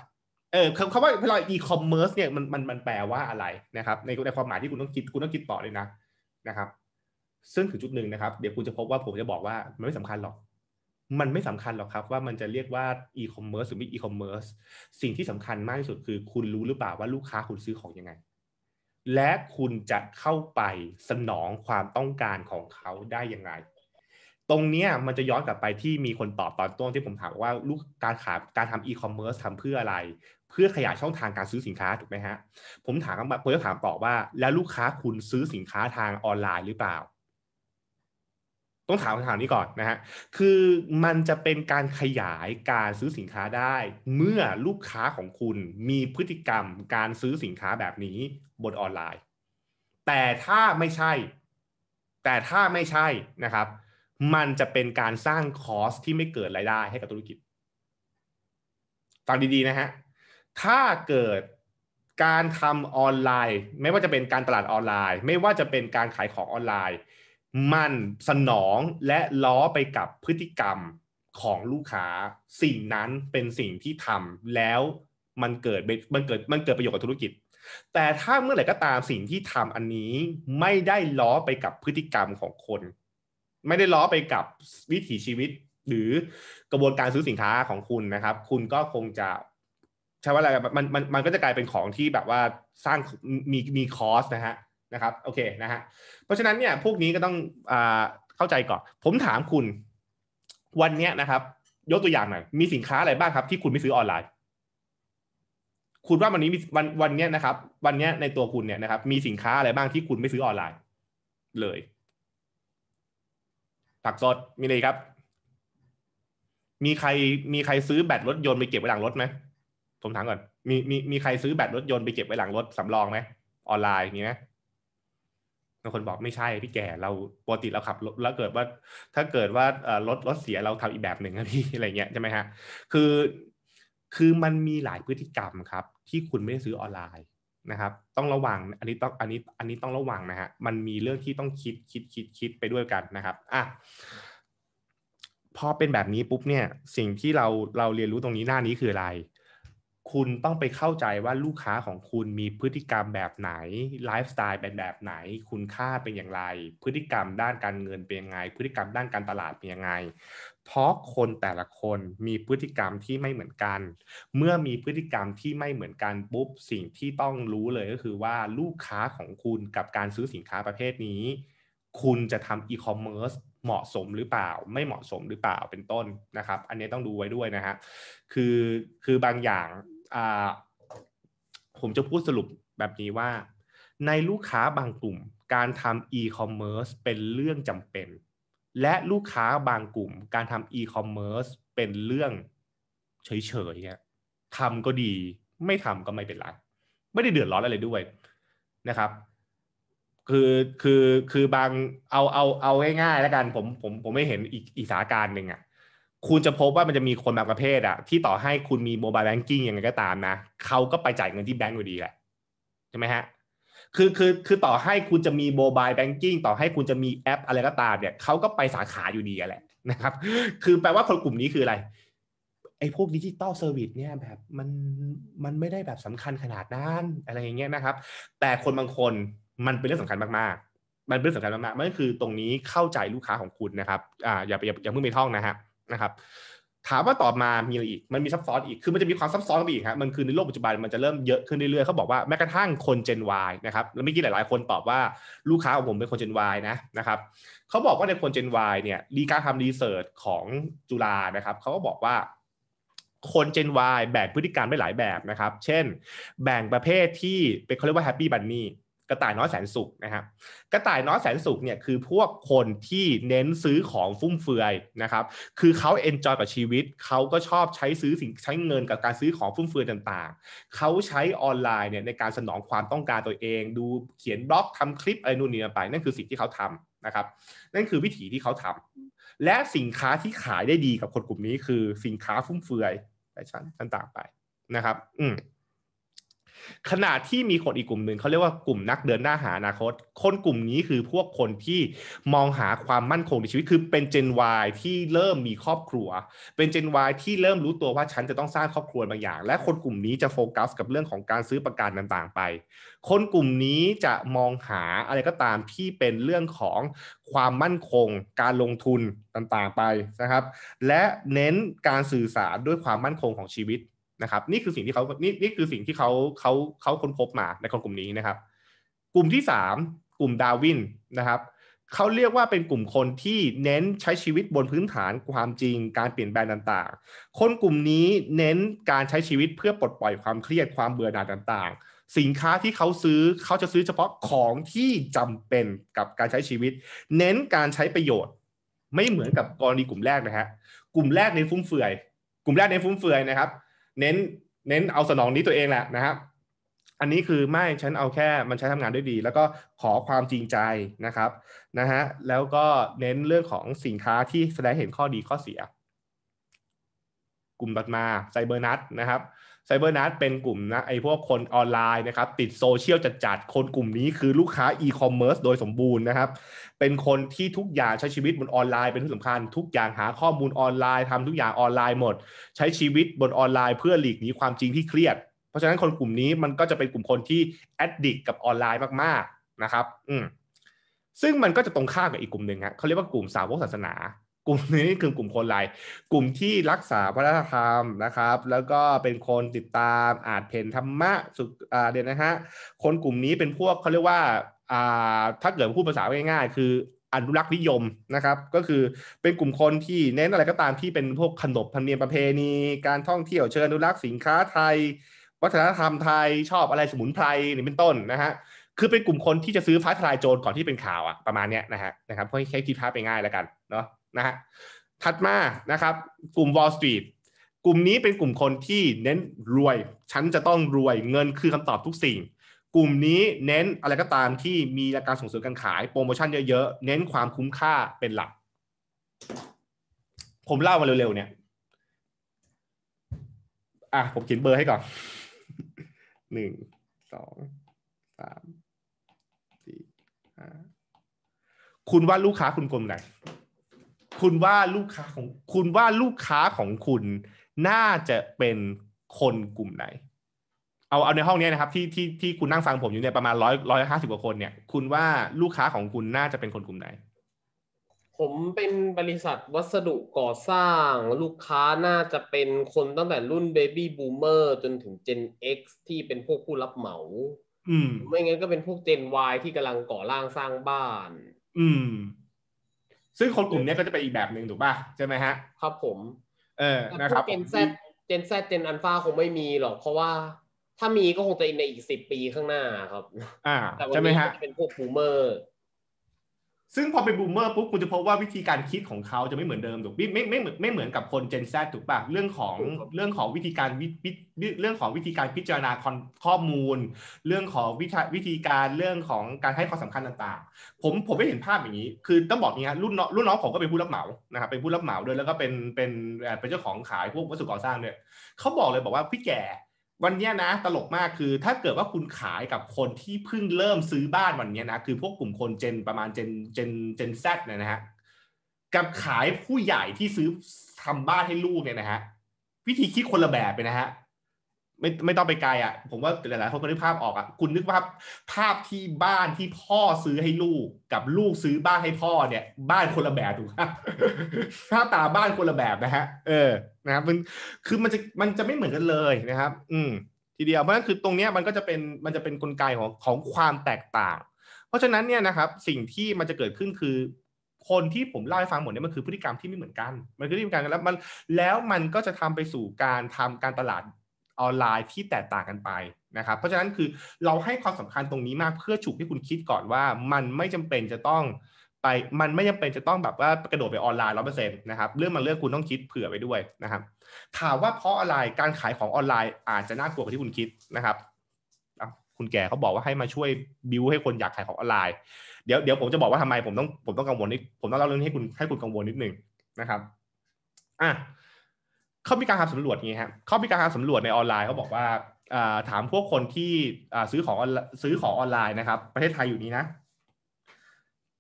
เออคำว่าพลอยอีคอมเมิร์ซเนี่ยมันมันมันแปลว่าอะไรนะครับในในความหมายที่คุณต้องคิดคุณต้องคิดต่อเลยนะนะครับซึ่งถึงจุดหนึ่งนะครับเดี๋ยวคุณจะพบว่าผมจะบอกว่ามันไม่สำคัญหรอก มันไม่สำคัญหรอกครับว่ามันจะเรียกว่าอีคอมเมิร์ซหรือไม่อีคอมเมิร์ซสิ่งที่สำคัญมากที่สุดคือ คุณรู้หรือเปล่าว่าลูกค้าคุณซื้อของยังไงและคุณจะเข้าไปสนองความต้องการของเขาได้ยังไง ตรงนี้มันจะย้อนกลับไปที่มีคนตอบตอนต้นที่ผมถามว่าลูกการขายการทำอีคอมเมิร์ซทำเพื่ออะไร เพื่อขยายช่องทางการซื้อสินค้าถูกไหมฮะผมถามแบบผมจะถามตอบว่า แล้วลูกค้าคุณซื้อสินค้าทางออนไลน์หรือเปล่าต้องถามคำถามนี้ก่อนนะฮะ คือมันจะเป็นการขยายการซื้อสินค้าได้ เมื่อลูกค้าของคุณมีพฤติกรรมการซื้อสินค้าแบบนี้บนออนไลน์ แต่ถ้าไม่ใช่ แต่ถ้าไม่ใช่นะครับ มันจะเป็นการสร้างคอสที่ไม่เกิดรายได้ให้กับธุรกิจ ฟังดีๆนะฮะ ถ้าเกิดการทำออนไลน์ ไม่ว่าจะเป็นการตลาดออนไลน์ ไม่ว่าจะเป็นการขายของออนไลน์มันสนองและล้อไปกับพฤติกรรมของลูกค้าสิ่งนั้นเป็นสิ่งที่ทำแล้วมันเกิดมันเกิดมันเกิดประโยชน์กับธุรกิจ แต่ถ้าเมื่อไหร่ก็ตามสิ่งที่ทำอันนี้ไม่ได้ล้อไปกับพฤติกรรมของคน ไม่ได้ล้อไปกับวิถีชีวิต หรือกระบวนการซื้อสินค้าของคุณนะครับ คุณก็คงจะใช่ว่าอะไรมันมันมันก็จะกลายเป็นของที่แบบว่าสร้างมีมีคอสนะฮะนะครับ โอเคนะฮะเพราะฉะนั้นเนี่ย พวกนี้ก็ต้องอเข้าใจก่อนผมถามคุณวันเนี้ยนะครับ ยกตัวอย่างหน่อยมีสินค้าอะไรบ้างครับที่คุณไม่ซื้อออนไลน์ คุณว่าวันนี้มีวันวันเนี้ยนะครับ วันเนี้ยในตัวคุณเนี่ยนะครับ มีสินค้าอะไรบ้างที่คุณไม่ซื้อออนไลน์ เลยผักสดมีอะไรครับ มีใครมีใครซื้อแบตรถยนต์ไปเก็บไว้หลังรถไหมผมถามก่อนมีมีมีใครซื้อแบตรถยนต์ไปเก็บไว้หลังรถสำรองไหมออนไลน์มีไหมบางคนบอกไม่ใช่พี่แก่เราปกติเราขับแล้วเกิดว่าถ้าเกิดว่ารถรถเสียเราทำอีกแบบหนึ่งนะพี่อะไรเงี้ยใช่ไหมฮะคือคือมันมีหลายพฤติกรรมครับ ที่คุณไม่ได้ซื้อออนไลน์นะครับ ต้องระวังอันนี้ต้องอันนี้อันนี้ต้องระวังนะฮะมันมีเรื่องที่ต้องคิดคิดคิดคิดไปด้วยกันนะครับอ่ะพอเป็นแบบนี้ปุ๊บเนี่ยสิ่งที่เราเราเรียนรู้ตรงนี้หน้านี้คืออะไรคุณต้องไปเข้าใจว่าลูกค้าของคุณมีพฤติกรรมแบบไหนไลฟ์สไตล์เป็นแบบไหนคุณค่าเป็นอย่างไร พฤติกรรมด้านการเงินเป็นยังไง พฤติกรรมด้านการตลาดเป็นยังไงเพราะคนแต่ละคนมีพฤติกรรมที่ไม่เหมือนกัน เมื่อมีพฤติกรรมที่ไม่เหมือนกันปุ๊บสิ่งที่ต้องรู้เลยก็คือว่าลูกค้าของคุณกับการซื้อสินค้าประเภทนี้ คุณจะทำอีคอมเมิร์ซเหมาะสมหรือเปล่า ไม่เหมาะสมหรือเปล่าเป็นต้นนะครับ อันนี้ต้องดูไว้ด้วยนะฮะคือคือบางอย่างผมจะพูดสรุปแบบนี้ว่า ในลูกค้าบางกลุ่มการทำ e-commerce เป็นเรื่องจำเป็น และลูกค้าบางกลุ่ม การทำ e-commerce เป็นเรื่องเฉยๆทำก็ดีไม่ทำก็ไม่เป็นไรไม่ได้เดือดร้อนอะไรด้วยนะครับ คือคือคือบางเอาเอาเอาง่ายๆ แล้วกันผมผมผมไม่เห็นอีกอีสาการหนึ่งอะคุณจะพบว่ามันจะมีคนบางประเภทอะที่ต่อให้คุณมีโมบายแบงกิ้งยังไงก็ตามนะ เขาก็ไปจ่ายเงินที่แบงก์อยู่ดีแหละใช่ไหมฮะคือคือคือต่อให้คุณจะมีโมบายแบงกิ้งต่อให้คุณจะมีแอปอะไรก็ตามเนี่ยเขาก็ไปสาขาอยู่ดีแหละนะครับ คือแปลว่าคนกลุ่มนี้คืออะไรไอ้พวกดิจิตอลเซอร์วิสเนี่ยแบบมันมันไม่ได้แบบสำคัญขนาดนั้นอะไรอย่างเงี้ยนะครับ แต่คนบางคนมันเป็นเรื่องสำคัญมากๆมันเป็นเรื่องสำคัญมากๆมันก็คือตรงนี้เข้าใจลูกค้าของคุณนะครับอ่าอย่าไปอย่าเพิ่งไปท่องนะฮะนะครับถามว่าต่อมามีอะไรอีก มันมีซับซ้อนอีก คือมันจะมีความซับซ้อนไปอีกครับมันคือในโลกปัจจุบันมันจะเริ่มเยอะขึ้นเรื่อยๆเขาบอกว่าแม้กระทั่งคน Gen Y นะครับแล้วเมื่อกี้หลายๆ คนตอบว่าลูกค้าของผมเป็นคน Gen Y นะนะครับเขาบอกว่าในคน Gen Y เนี่ยดีการทำรีเสิร์ชของจุฬานะครับเขาก็บอกว่าคน Gen Y แบ่งพฤติกรรมได้หลายแบบนะครับ เช่น แบ่งประเภทที่เป็นเขาเรียกว่า Happy Bunny กระต่ายน้อยแสนสุขนะครับกระต่ายน้อยแสนสุขเนี่ยคือพวกคนที่เน้นซื้อของฟุ่มเฟือยนะครับ คือเขาเอนจอยกับชีวิตเขาก็ชอบใช้ซื้อสิ่งใช้เงินกับการซื้อของฟุ่มเฟือยต่างๆเขาใช้ออนไลน์เนี่ยในการสนองความต้องการตัวเอง ดูเขียนบล็อกทำคลิปอะไรนู่นนี่ไปนั่นคือสิ่งที่เขาทำนะครับ นั่นคือวิถีที่เขาทำ และสินค้าที่ขายได้ดีกับคนกลุ่มนี้คือสินค้าฟุ่มเฟือยแ่ชั้นต่างๆไปนะครับ อืมขณะที่มีคนอีกกลุ่มหนึ่งเขาเรียกว่ากลุ่มนักเดินหน้าหาอนาคต คนกลุ่มนี้คือพวกคนที่มองหาความมั่นคงในชีวิตคือ เป็นเจนวายที่เริ่มมีครอบครัว เป็นเจนวายที่เริ่มรู้ตัวว่าฉันจะต้องสร้างครอบครัวบางอย่าง และคนกลุ่มนี้จะโฟกัสกับเรื่องของการซื้อประกันต่างๆไป คนกลุ่มนี้จะมองหาอะไรก็ตามที่เป็นเรื่องของความมั่นคง การลงทุนต่างๆไปนะครับ และเน้นการสื่อสารด้วยความมั่นคงของชีวิตนะครับนี่คือสิ่งที่เขานี่ นี่คือสิ่งที่เขาเขาเขาค้นพบมาในคนกลุ่มนี้นะครับ กลุ่มที่สาม กลุ่มดาวิน นะครับเขาเรียกว่าเป็นกลุ่มคนที่เน้นใช้ชีวิตบนพื้นฐานความจริง การเปลี่ยนแปลงต่างๆ คนกลุ่มนี้เน้นการใช้ชีวิตเพื่อปลดปล่อยความเครียด ความเบื่อหน่ายต่างๆ สินค้าที่เขาซื้อเขาจะซื้อเฉพาะของที่จำเป็นกับการใช้ชีวิต เน้นการใช้ประโยชน์ ไม่เหมือนกับกรณีกลุ่มแรกนะฮะ กลุ่มแรกเน้นฟุ่มเฟือย กลุ่มแรกเน้นฟุ่มเฟือยนะครับเน้นเน้นเอาสนองนี้ตัวเองแหละนะครับ อันนี้คือไม่ฉันเอาแค่มันใช้ทำงานได้ดี แล้วก็ขอความจริงใจนะครับนะฮะแล้วก็เน้นเรื่องของสินค้าที่แสดงเห็นข้อดีข้อเสีย กลุ่มบัตมา ไซเบอร์นัทนะครับไซเบอร์นัทเป็นกลุ่มนะไอ้พวกคนออนไลน์นะครับติดโซเชียลจัดๆคนกลุ่มนี้คือลูกค้าอีคอมเมิร์ซโดยสมบูรณ์นะครับเป็นคนที่ทุกอย่างใช้ชีวิตบนออนไลน์เป็นที่สำคัญทุกอย่างหาข้อมูลออนไลน์ ทำทุกอย่างออนไลน์หมด ใช้ชีวิตบนออนไลน์เพื่อหลีกหนีความจริงที่เครียด เพราะฉะนั้นคนกลุ่มนี้มันก็จะเป็นกลุ่มคนที่แอดดิกกับออนไลน์มากๆนะครับอืมซึ่งมันก็จะตรงข้ามกับอีกกลุ่มหนึ่งฮะเขาเรียกว่ากลุ่มสาวกศาสนากลุ่มนี้คือกลุ่มคนไลกลุ่มที่รักษาวัฒนธรรมนะครับ แล้วก็เป็นคนติดตามอาจเพนธรรมะสุอาเดี๋ยวนะฮะคนกลุ่มนี้เป็นพวกเขาเรียกว่าอ่าถ้าเกิดพูดภาษาง่ายๆคืออนุรักษ์นิยมนะครับ ก็คือเป็นกลุ่มคนที่เน้นอะไรก็ตามที่เป็นพวกขนบธรรมเนียมประเพณี การท่องเที่ยวเชิญอนุรักษ์สินค้าไทย วัฒนธรรมไทยชอบอะไรสมุนไพรนี่เป็นต้นนะฮะคือเป็นกลุ่มคนที่จะซื้อฟ้าทลายโจรก่อนที่เป็นข่าวอะประมาณเนี้ยนะฮะนะครับเพื่อให้คิดภาพไปง่ายแล้วกันเนาะนะฮะถัดมา นะครับ กลุ่ม Wall Street กลุ่มนี้เป็นกลุ่มคนที่เน้นรวย ฉันจะต้องรวยเงินคือคำตอบทุกสิ่ง กลุ่มนี้เน้นอะไรก็ตามที่มีการส่งเสริมการขาย โปรโมชั่นเยอะๆ เน้นความคุ้มค่าเป็นหลัก ผมเล่ามาเร็วๆ เนี่ย อ่ะ ผมเขียนเบอร์ให้ก่อนหนึ่งสองสามสี่ห้าคุณว่าลูกค้าคุณกลุ่มไหนคุณว่าลูกค้าของคุณว่าลูกค้าของคุณน่าจะเป็นคนกลุ่มไหน เอาเอาในห้องนี้นะครับ ที่ที่ที่คุณนั่งฟังผมอยู่เนี่ยประมาณร้อยร้อยห้าสิบกว่าคน เนี่ย คุณว่าลูกค้าของคุณน่าจะเป็นคนกลุ่มไหน
ผมเป็นบริษัทวัสดุก่อสร้าง ลูกค้าน่าจะเป็นคนตั้งแต่รุ่นเบบี้บูมเมอร์ จนถึง็กซ X ที่เป็นพวกผู้รับเหมา อืมไม่งั้นก็เป็นพวก g วน Y ที่กำลังก่อร่างสร้างบ้าน อืมซึ่งคนกลุ่มนี้ก็จะเป็นอีกแบบหนึ่งถูกป่ะ ใช่ไหมฮะครับผมเออนะครับเจนแซดเจนแซดเจนอัลฟาคงไม่มีหรอกเพราะว่า ถ้ามีก็คงจะในอีกสิบปีข้างหน้าครับ
อ่าแต่ไหมฮะเป็นพวกบูมเมอร์ซึ่งพอเป็นบูมเมอร์ปุ๊บคุณจะพบว่าวิธีการคิดของเขาจะไม่เหมือนเดิมถูกไม่ไม่ไม่เหมือนกับคนเจนแซถูกปะเรื่องของเรื่องของวิธีการวิเรื่องของวิธีการพิจารณาข้อมูล เรื่องของวิธีวิธีการเรื่องของการให้ความสำคัญต่างๆ ผมผมไม่เห็นภาพอย่างนี้ คือต้องบอกนี้ฮะรุ่นน้องรุ่นน้องผมก็เป็นผู้รับเหมานะครับเป็นผู้รับเหมาด้วยแล้วก็เป็นเป็นเป็นเจ้าของขายพวกวัสดุก่อสร้างเนี่ยเขาบอกเลยบอกว่าพี่แก่วันนี้นะตลกมากคือถ้าเกิดว่าคุณขายกับคนที่เพิ่งเริ่มซื้อบ้านวันนี้นะ คือพวกกลุ่มคนเจนประมาณเจนเจนเจนแซดเนี่ยนะฮะกับขายผู้ใหญ่ที่ซื้อทำบ้านให้ลูกเนี่ยนะฮะวิธีคิดคนละแบบไปนะฮะไม่ไม่ต้องไปไกลอ่ะผมว่าหลายๆคนก็นึกภาพออกอ่ะคุณนึกภาพภาพที่บ้านที่พ่อซื้อให้ลูกกับลูกซื้อบ้านให้พ่อเนี่ย บ้านคนละแบบถูกไหมภาพตาบ้านคนละแบบนะฮะเออนะครับมันคือมันจะมันจะไม่เหมือนกันเลยนะครับ อืม ทีเดียวเพราะนั้นคือตรงเนี้ยมันก็จะเป็นมันจะเป็นนกลไกของของความแตกต่าง เพราะฉะนั้นเนี่ยนะครับสิ่งที่มันจะเกิดขึ้นคือคนที่ผมเล่าให้ฟังหมดเนี่ยมันคือพฤติกรรมที่ไม่เหมือนกัน มันคือพฤติกรรมกันแล้วมันแล้วมันก็จะทำไปสู่การทำการตลาดออนไลน์ที่แตกต่างกันไปนะครับ เพราะฉะนั้นคือเราให้ความสำคัญตรงนี้มากเพื่อฉุกให้คุณคิดก่อนว่า มันไม่จำเป็นจะต้อง ไปมันไม่จำเป็นจะต้องแบบว่ากระโดดไปออนไลน์ร้อเปอร์เซ็นต์นะครับเรื่องมันเรื่องคุณต้องคิดเผื่อไปด้วยนะครับ ถามว่าเพราะอะไรการขายของออนไลน์ อาจจะน่ากลัวกว่าที่คุณคิดนะครับคุณแก่เขาบอกว่าให้มาช่วยบิวให้คนอยากขายของออนไลน์เดี๋ยวเดี๋ยวผมจะบอกว่าทำไมผมต้องผมต้องกังวลนิดผมต้องเล่าเรื่องให้คุณให้คุณกังวลนิดหนึ่งนะครับอ่ะเขามีการทำสำรวจนี้ครับเขามีการทำสำรวจในออนไลน์เขาบอกว่าถามพวกคนที่ซื้อของซื้อของออนไลน์นะครับ ประเทศไทยอยู่นี้นะ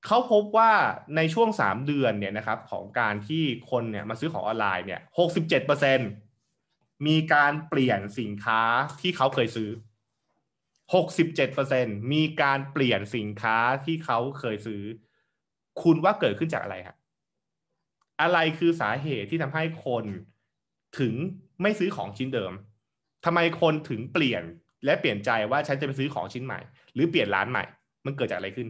เขาพบว่าในช่วงสามเดือนเนี่ยนะครับของการที่คนเนี่ยมาซื้อของออนไลน์เนี่ยหกสิบเจ็ดเปอร์เซ็นมีการเปลี่ยนสินค้าที่เขาเคยซื้อหกสิบเจ็ดเปอร์เซ็นมีการเปลี่ยนสินค้าที่เขาเคยซื้อ คุณว่าเกิดขึ้นจากอะไรับอะไรคือสาเหตุที่ทำให้คนถึงไม่ซื้อของชิ้นเดิม ทำไมคนถึงเปลี่ยน และเปลี่ยนใจว่า ฉันจะไปซื้อของชิ้นใหม่ หรือเปลี่ยนร้านใหม่ มันเกิดจากอะไรขึ้น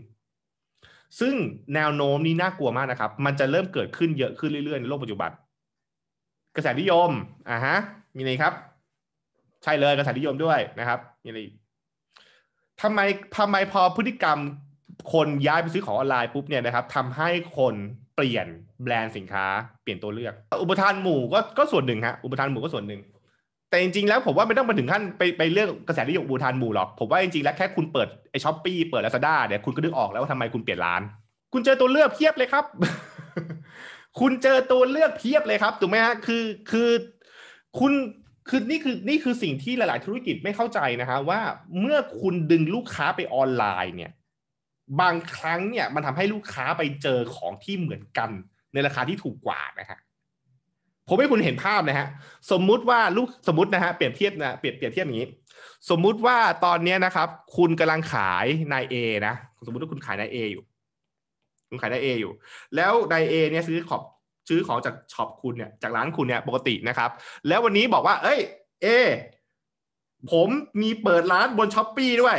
ซึ่งแนวโน้มนี้น่ากลัวมากนะครับ มันจะเริ่มเกิดขึ้นเยอะขึ้นเรื่อยๆในโลกปัจจุบัน กระแสนิยม อ่ะฮะ มีอะไรครับ ใช่เลยกระแสนิยมด้วยนะครับ มีอะไรทำไมทำไมพอพฤติกรรมคนย้ายไปซื้อของออนไลน์ปุ๊บเนี่ยนะครับทำให้คนเปลี่ยนแบรนด์สินค้า เปลี่ยนตัวเลือก อุปทานหมู่ก็ก็ส่วนหนึ่งฮะอุปทานหมู่ก็ส่วนหนึ่ง แต่จริงๆแล้วผมว่าไม่ต้องไปถึงขั้นไปไปเรื่องกระแสนิยมอุปทานหมู่หรอกผมว่าจริงๆแล้วแค่คุณเปิดไอช้อปปี้เปิดลาซาด้าเนี่ยคุณก็ดึงออกแล้วว่าทำไมคุณเปลี่ยนร้าน คุณเจอตัวเลือกเพียบเลยครับ คุณเจอตัวเลือกเพียบเลยครับถูกไหมฮะคือคือ คุณคือนี่คือนี่คือสิ่งที่หลายๆธุรกิจไม่เข้าใจนะฮะว่าเมื่อคุณดึงลูกค้าไปออนไลน์เนี่ยบางครั้งเนี่ยมันทำให้ลูกค้าไปเจอของที่เหมือนกันในราคาที่ถูกกว่านะฮะผมให้คุณเห็นภาพนะฮะสมมุติว่าลูกสมมตินะฮะเปรียบเทียบนะเปรียบเปรียบเทียบอย่างนี้ สมมุติว่าตอนนี้นะครับ คุณกำลังขายนายเอนะสมมุติว่าคุณขายนายเออยู่คุณขายนายเออยู่ แล้วนายเอเนี่ยซื้อขอบซื้อของจากช็อปคุณเนี่ยจากร้านคุณเนี่ยปกตินะครับ แล้ววันนี้บอกว่าเอ้ยเอผมมีเปิดร้านบนช้อปปีด้วย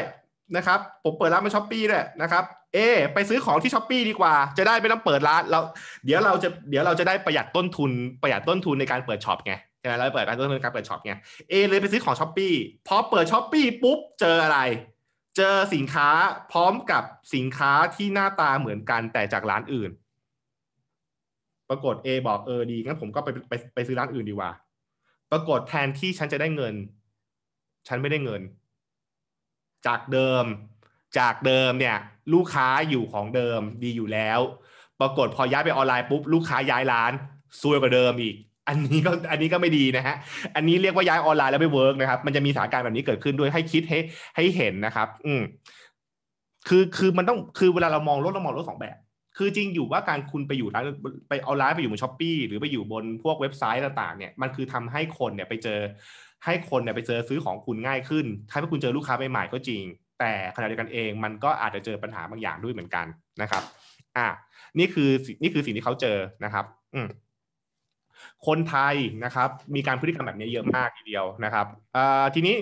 นะครับผมเปิดร้านมาช้อปปี้ด้วยนะครับเอไปซื้อของที่ช้อปปีดีกว่า จะได้ไม่ต้องเปิดร้านเราเดี๋ยวเราจะเดี๋ยวเราจะได้ประหยัดต้นทุนประหยัดต้นทุนในการเปิดช็อปไงใช่ไหมเราเปิดการต้นทุนการเปิดช็อปไงเอเลยไปซื้อของช้อปปีพอเปิดช้อปปีปุ๊บเจออะไร เจอสินค้าพร้อมกับสินค้าที่หน้าตาเหมือนกันแต่จากร้านอื่น ปรากฏเอบอกเออดีงั้นผมก็ไปไปไปซื้อร้านอื่นดีกว่า ปรากฏแทนที่ฉันจะได้เงิน ฉันไม่ได้เงินจากเดิมจากเดิมเนี่ยลูกค้าอยู่ของเดิมดีอยู่แล้ว ปรากฏ พอย้ายไปออนไลน์ปุ๊บลูกค้าย้ายร้านซวยกว่าเดิมอีก อันนี้ก็อันนี้ก็ไม่ดีนะฮะอันนี้เรียกว่าย้ายออนไลน์แล้วไม่เวิร์กนะครับมันจะมีสถานการณ์แบบนี้เกิดขึ้นด้วยให้คิดให้ให้เห็นนะครับ อืมคือคือมันต้องคือเวลาเรามองรถเรามองรถสองแบบคือจริงอยู่ว่าการคุณไปอยู่ร้านไปเอาไลน์ไปอยู่บนช้อปปีหรือไปอยู่บนพวกเว็บไซต์ต่างๆ เนี่ยมันคือทำให้คนเนี่ยไปเจอให้คนเนี่ยไปเจอซื้อของคุณง่ายขึ้นถ้าคุณเจอลูกค้าใหม่ๆก็จริง แต่ขณะเดียวกันเองมันก็อาจจะเจอปัญหาบางอย่างด้วยเหมือนกันนะครับ อ่านี่คือนี่คือสิ่งที่เขาเจอนะครับ อืมคนไทยนะครับ มีการพฤติกรรมแบบนี้เยอะมากทีเดียวนะครับอ่าทีนี้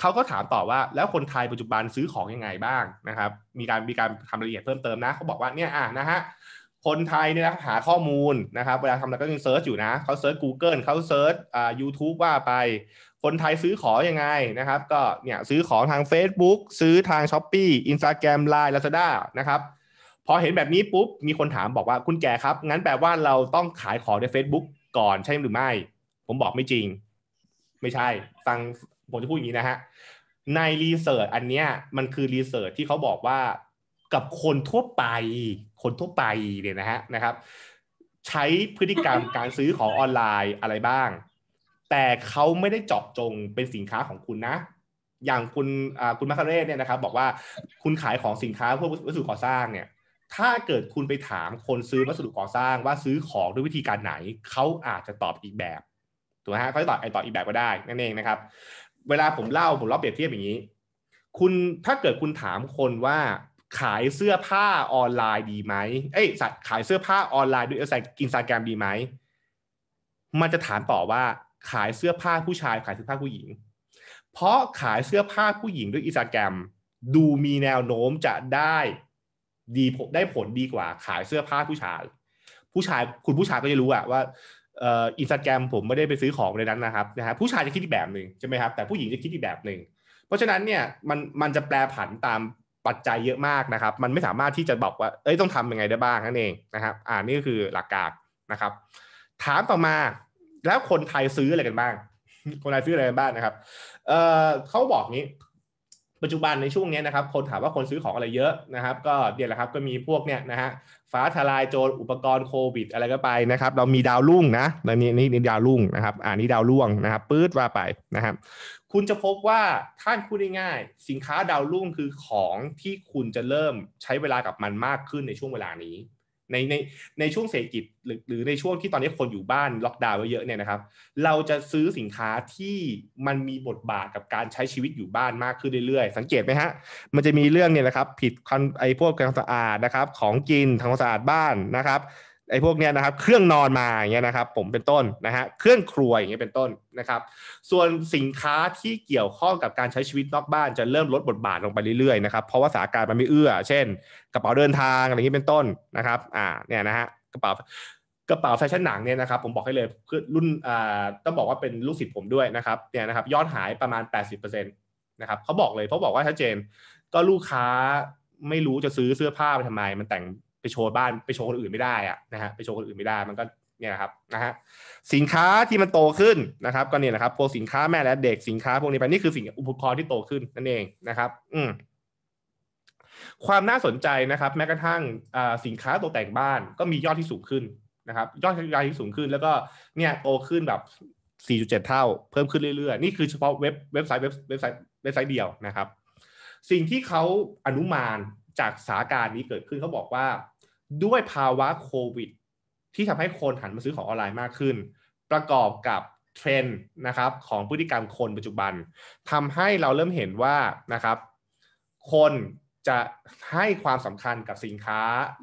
เขาก็ถามต่อว่า แล้วคนไทยปัจจุบันซื้อของยังไงบ้างนะครับ มีการมีการทำรายละเอียดเพิ่มเติมนะเขาบอกว่าเนี่ยอ่ะนะฮะคนไทยเนี่ยหาข้อมูลนะครับเวลาทำอะไรก็ยังเซิร์ชอยู่นะเขาเซิร์ช Google เขาเซิร์ชอ่ายูทูบว่าไปคนไทยซื้อของยังไงนะครับก็เนี่ยซื้อของทาง Facebook ซื้อทาง s h อ p e e Instagram Line Lazada นะครับพอเห็นแบบนี้ปุ๊บมีคนถามบอกว่าคุณแก่ครับ งั้นแปลว่าเราต้องขายของใน Facebook ก่อนใช่หรือไม่ ผมบอกไม่จริง ไม่ใช่ ฟังผมจะพูดอย่างนี้นะฮะในรีเสิร์ชอันเนี้ยมันคือรีเสิร์ชที่เขาบอกว่ากับคนทั่วไป คนทั่วไปเนี่ยนะฮะนะครับ ใช้พฤติกรรมการซื้อของออนไลน์อะไรบ้างแต่เขาไม่ได้เจาะจงเป็นสินค้าของคุณนะ อย่างคุณคุณมาคาเร่เนี่ยนะครับ บอกว่าคุณขายของสินค้าพวกวัสดุก่อสร้างเนี่ย ถ้าเกิดคุณไปถามคนซื้อวัสดุก่อสร้างว่าซื้อของด้วยวิธีการไหนเขาอาจจะตอบอีกแบบ ถูกไหมฮะเขาจะตอบไอตอบอีกแบบก็ได้นั่นเองนะครับ เวลาผมเล่าผมเล่าเปรียบเทียบอย่างนี้คุณถ้าเกิดคุณถามคนว่า ขายเสื้อผ้าออนไลน์ดีไหมเอ้ยขายเสื้อผ้าออนไลน์ด้วยอินสตาแกรมดีไหมมันจะถามต่อว่าขายเสื้อผ้าผู้ชาย ขายเสื้อผ้าผู้หญิง เพราะขายเสื้อผ้าผู้หญิงด้วยอินสตาแกรมดูมีแนวโน้มจะได้ดีได้ผลดีกว่าขายเสื้อผ้าผู้ชาย ผู้ชายคุณผู้ชายก็จะรู้อะว่าอินสตาแกรมผมไม่ได้ไปซื้อของในนั้นนะครับนะฮะผู้ชายจะคิดอีกแบบหนึ่งใช่ไหมครับแต่ผู้หญิงจะคิดอีกแบบหนึ่งเพราะฉะนั้นเนี่ยมันมันจะแปรผันตามปัจจัยเยอะมากนะครับ มันไม่สามารถที่จะบอกว่าเอ้ยต้องทำยังไงได้บ้างนั่นเองนะครับอ่านี่ก็คือหลักการนะครับ ถามต่อมาแล้วคนไทยซื้ออะไรกันบ้าง คนไทยซื้ออะไรกันบ้างนะครับเอ่อเขาบอกนี้ ปัจจุบันในช่วงนี้นะครับ คนถามว่าคนซื้อของอะไรเยอะนะครับ ก็เดี๋ยวแหละครับก็มีพวกเนี่ยนะฮะ ฟ้าทลายโจร อุปกรณ์โควิด อะไรก็ไปนะครับ เรามีดาวรุ่งนะนี่นี่นี่ดาวรุ่งนะครับ อ่านี่ดาวร่วงนะครับปื๊ดว่าไปนะครับ คุณจะพบว่าท่านพูดง่ายๆ สินค้าดาวรุ่งคือของที่คุณจะเริ่มใช้เวลากับมันมากขึ้นในช่วงเวลานี้ในในในช่วงเศรษฐกิจหรือหรือในช่วงที่ตอนนี้คนอยู่บ้านล็อกดาวน์เยอะเนี่ยนะครับ เราจะซื้อสินค้าที่มันมีบทบาทกับการใช้ชีวิตอยู่บ้านมากขึ้นเรื่อยๆ สังเกตไหมฮะมันจะมีเรื่องเนี่ยนะครับผิดคันไอพวกการสะอาดนะครับของกินทำความสะอาดบ้านนะครับไอ้พวกเนี้ยนะครับเครื่องนอนมาอย่างเงี้ยนะครับผมเป็นต้นนะฮะเครื่องครัวอย่างเงี้ยเป็นต้นนะครับ ส่วนสินค้าที่เกี่ยวข้องกับการใช้ชีวิตนอกบ้านจะเริ่มลดบทบาทลงไปเรื่อยๆนะครับเพราะว่าสถานการณ์มันไม่เอื้อเช่น กระเป๋าเดินทางอะไรเงี้เป็นต้นนะครับอ่าเนี่ยนะฮะกระเป๋ากระเป๋าแฟชั่นหนังเนี่ยนะครับผมบอกให้เลยเพื่อรุ่นอ่าต้องบอกว่าเป็นลูกศิษย์ผมด้วยนะครับเนี่ยนะครับ ยอดหายประมาณ 80%นะครับเขาบอกเลยเขาบอกว่าชัดเจนก็ลูกค้าไม่รู้จะซื้อเสื้อผ้าไปทำไมมันแต่งไปโชว์บ้านไปโชว์คนอื่นไม่ได้อะนะฮะไปโชว์คนอื่นไม่ได้มันก็เนี่ยครับนะฮะสินค้าที่มันโตขึ้นนะครับก็เนี่ยนะครับพวกสินค้าแม่และเด็กสินค้าพวกนี้ไปนี่คือสิ่งอุปกรณ์ที่โตขึ้นนั่นเองนะครับ อืมความน่าสนใจนะครับ แม้กระทั่งสินค้าตกแต่งบ้านก็มียอดที่สูงขึ้นนะครับยอดรายที่สูงขึ้น แล้วก็เนี่ยโตขึ้นแบบ 4.7 เท่า เพิ่มขึ้นเรื่อยๆ นี่คือเฉพาะเว็บเว็บไซต์เว็บเว็บไซต์เว็บไซต์เดียวนะครับสิ่งที่เขาอนุมานจากสาการนี้เกิดขึ้นเขาบอกว่าด้วยภาวะโควิด ที่ทำให้คนหันมาซื้อของออนไลน์มากขึ้น ประกอบกับเทรนด์นะครับของพฤติกรรมคนปัจจุบันทำให้เราเริ่มเห็นว่านะครับ คนจะให้ความสำคัญกับสินค้า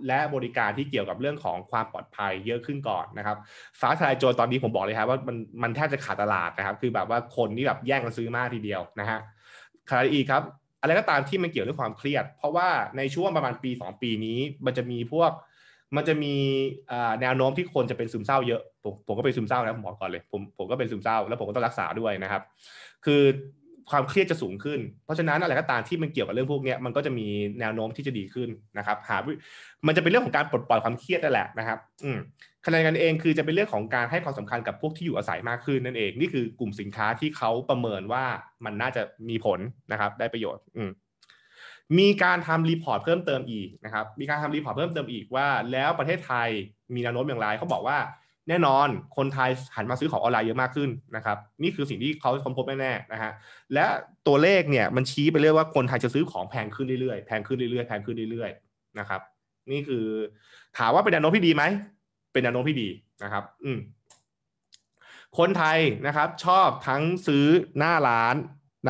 และบริการที่เกี่ยวกับเรื่องของความปลอดภัยเยอะขึ้นก่อนนะครับฟ้าทลายโจรตอนนี้ผมบอกเลยครับว่ามันมันแทบจะขาดตลาดนะครับ คือแบบว่าคนนี่แบบแย่งกันซื้อมากทีเดียวนะฮะขณะอีกครับอะไรก็ตามที่มันเกี่ยวเรื่องความเครียด เพราะว่าในช่วงประมาณปี 2 ปีนี้มันจะมีพวกมันจะมีแนวโน้มที่คนจะเป็นซึมเศร้าเยอะ ผมผมก็เป็นซึมเศร้านะผมบอกก่อนเลยผมผมก็เป็นซึมเศร้าแล้วผมก็ต้องรักษาด้วยนะครับ คือความเครียดจะสูงขึ้น เพราะฉะนั้นอะไรก็ตามที่มันเกี่ยวกับเรื่องพวกนี้มันก็จะมีแนวโน้มที่จะดีขึ้นนะครับ หามันจะเป็นเรื่องของการปลดปล่อยความเครียดนั่นแหละนะครับ อืมขณะกันเองคือจะเป็นเรื่องของการให้ความสำคัญกับพวกที่อยู่อาศัยมากขึ้นนั่นเอง นี่คือกลุ่มสินค้าที่เขาประเมินว่ามันน่าจะมีผลนะครับ ได้ประโยชน์อืมมีการทำรีพอร์ตเพิ่มเติมอีกนะครับ มีการทำรีพอร์ตเพิ่มเติมอีกว่า แล้วประเทศไทยมีแนวโน้มอย่างไร เขาบอกว่าแน่นอนคนไทยหันมาซื้อของออนไลน์เยอะมากขึ้นนะครับ นี่คือสิ่งที่เขาค้นพบแน่ๆนะฮะ และตัวเลขเนี่ยมันชี้ไปเรื่อยว่าคนไทยจะซื้อของแพงขึ้นเรื่อยๆ แพงขึ้นเรื่อยๆแพงขึ้นเรื่อยๆ นะครับ นี่คือถามว่าเป็นแนวโน้มที่ดีไหมเป็นแนวโน้มที่ดีนะครับ อืมคนไทยนะครับ ชอบทั้งซื้อหน้าร้าน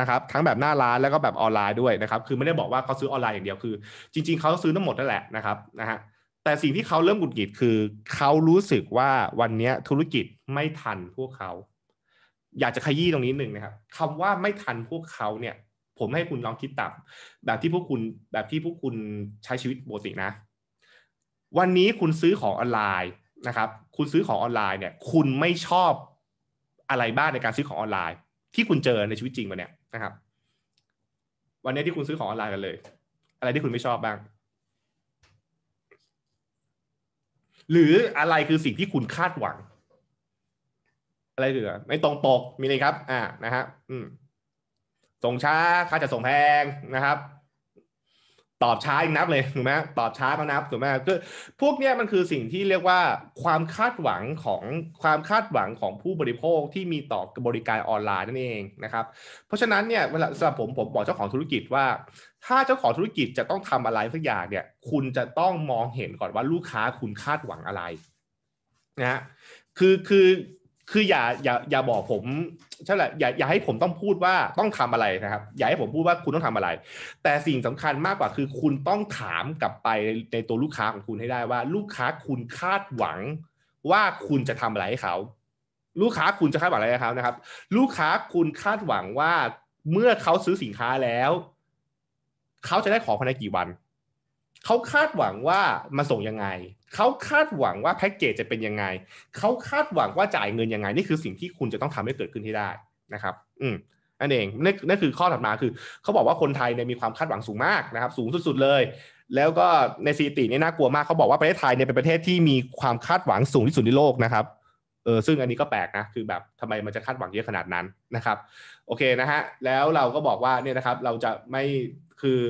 นะครับ ทั้งแบบหน้าร้านแล้วก็แบบออนไลน์ด้วยนะครับ คือไม่ได้บอกว่าเขาซื้อออนไลน์อย่างเดียวคือจริงๆเขาซื้อทั้งหมดนั่นแหละนะครับนะฮะแต่สิ่งที่เขาเริ่มหงุดหงิดคือ เขารู้สึกว่าวันนี้ธุรกิจไม่ทันพวกเขา อยากจะขยี้ตรงนี้หนึ่งนะครับคำว่าไม่ทันพวกเขาเนี่ย ผมให้คุณลองคิดตามแบบที่พวกคุณแบบที่พวกคุณใช้ชีวิตปกตินะ วันนี้คุณซื้อของออนไลน์นะครับคุณซื้อของออนไลน์เนี่ยคุณไม่ชอบอะไรบ้างในการซื้อของออนไลน์ ที่คุณเจอในชีวิตจริงวันเนี้ยนะครับวันนี้ที่คุณซื้อของออนไลน์กันเลย อะไรที่คุณไม่ชอบบ้างหรืออะไรคือสิ่งที่คุณคาดหวัง อะไรเหลือ ไม่ตรงปกมีเลยครับ อ่านะฮะอืมส่งช้า ค่าจะส่งแพงนะครับตอบช้าอีกนับเลยถูกไหมตอบช้าก็นับถูกไหมคือพวกนี้มันคือสิ่งที่เรียกว่าความคาดหวังของความคาดหวังของผู้บริโภคที่มีต่อบริการออนไลน์นั่นเองนะครับเพราะฉะนั้นเนี่ยเวลาสำหรับผมผมบอกเจ้าของธุรกิจว่า ถ้าเจ้าของธุรกิจจะต้องทำอะไรสักอย่างเนี่ยคุณจะต้องมองเห็นก่อนว่าลูกค้าคุณคาดหวังอะไรนะคือคือคืออย่าอย่าอย่าบอกผมใช่แหละอย่าอย่าให้ผมต้องพูดว่าต้องทำอะไรนะครับ อย่าให้ผมพูดว่าคุณต้องทำอะไร แต่สิ่งสำคัญมากกว่าคือคุณต้องถามกลับไปในตัวลูกค้าของคุณให้ได้ว่า ลูกค้าคุณคาดหวังว่าคุณจะทำอะไรให้เขา ลูกค้าคุณจะคาดหวังอะไรให้เขานะครับ ลูกค้าคุณคาดหวังว่า เมื่อเขาซื้อสินค้าแล้ว เขาจะได้ของภายในกี่วัน เขาคาดหวังว่ามาส่งยังไงเขาคาดหวังว่าแพ็กเกจจะเป็นยังไง เขาคาดหวังว่าจ่ายเงินยังไงนี่คือสิ่งที่คุณจะต้องทำให้เกิดขึ้นที่ได้นะครับ อืมนั่นเองนั่นนั่นคือข้อถัดมาคือ เขาบอกว่าคนไทยเนี่ยมีความคาดหวังสูงมากนะครับ สูงสุดๆเลย แล้วก็ในสถิตินี่น่ากลัวมากเขาบอกว่าประเทศไทยเนี่ยเป็นประเทศที่มีความคาดหวังสูงที่สุดในโลกนะครับเออซึ่งอันนี้ก็แปลกนะคือแบบทำไมมันจะคาดหวังเยอะขนาดนั้นนะครับโอเคนะฮะแล้วเราก็บอกว่าเนี่ยนะครับ เราจะไม่คือ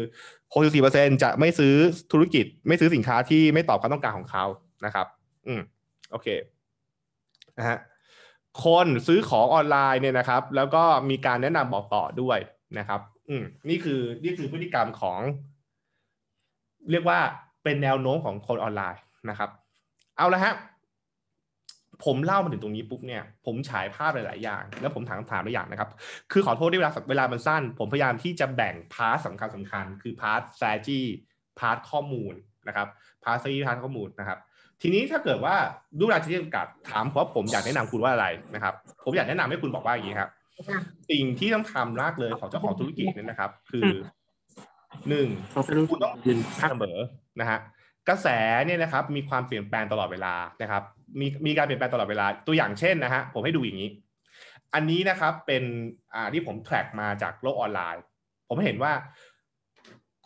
64%จะไม่ซื้อธุรกิจไม่ซื้อสินค้าที่ไม่ตอบความต้องการของเขานะครับ อืม โอเค นะฮะ คนซื้อของออนไลน์เนี่ยนะครับ แล้วก็มีการแนะนำบอกต่อด้วยนะครับ อืม นี่คือนี่คือพฤติกรรมของ เรียกว่าเป็นแนวโน้มของคนออนไลน์นะครับ เอาละฮะผมเล่ามาถึงตรงนี้ปุ๊บเนี่ย ผมฉายภาพหลาย ๆ อย่าง แล้วผมถามคำถามหลายอย่างนะครับ คือขอโทษที่เวลาเวลามันสั้น ผมพยายามที่จะแบ่งพาร์ทสำคัญสำคัญคือพาร์ทแซจี้พาร์ทข้อมูลนะครับพาร์ทซีพาร์ทข้อมูลนะครับ ทีนี้ถ้าเกิดว่าดูราทีจำกัดถามเพราะผมอยากแนะนำคุณว่าอะไรนะครับ ผมอยากแนะนำให้คุณบอกว่าอย่างนี้ครับสิ่งที่ต้องทำรากเลยของเจ้าของธุรกิจนี่นะครับ คือหนึ่งคุณต้องยืนเสมอนะฮะกระแสเนี่ยนะครับมีความเปลี่ยนแปลงตลอดเวลานะครับมีมีการเปลี่ยนแปลงตลอดเวลาตัวอย่างเช่นนะฮะผมให้ดูอย่างนี้ อันนี้นะครับเป็นอ่าที่ผมแทร็กมาจากโลกออนไลน์ผมเห็นว่า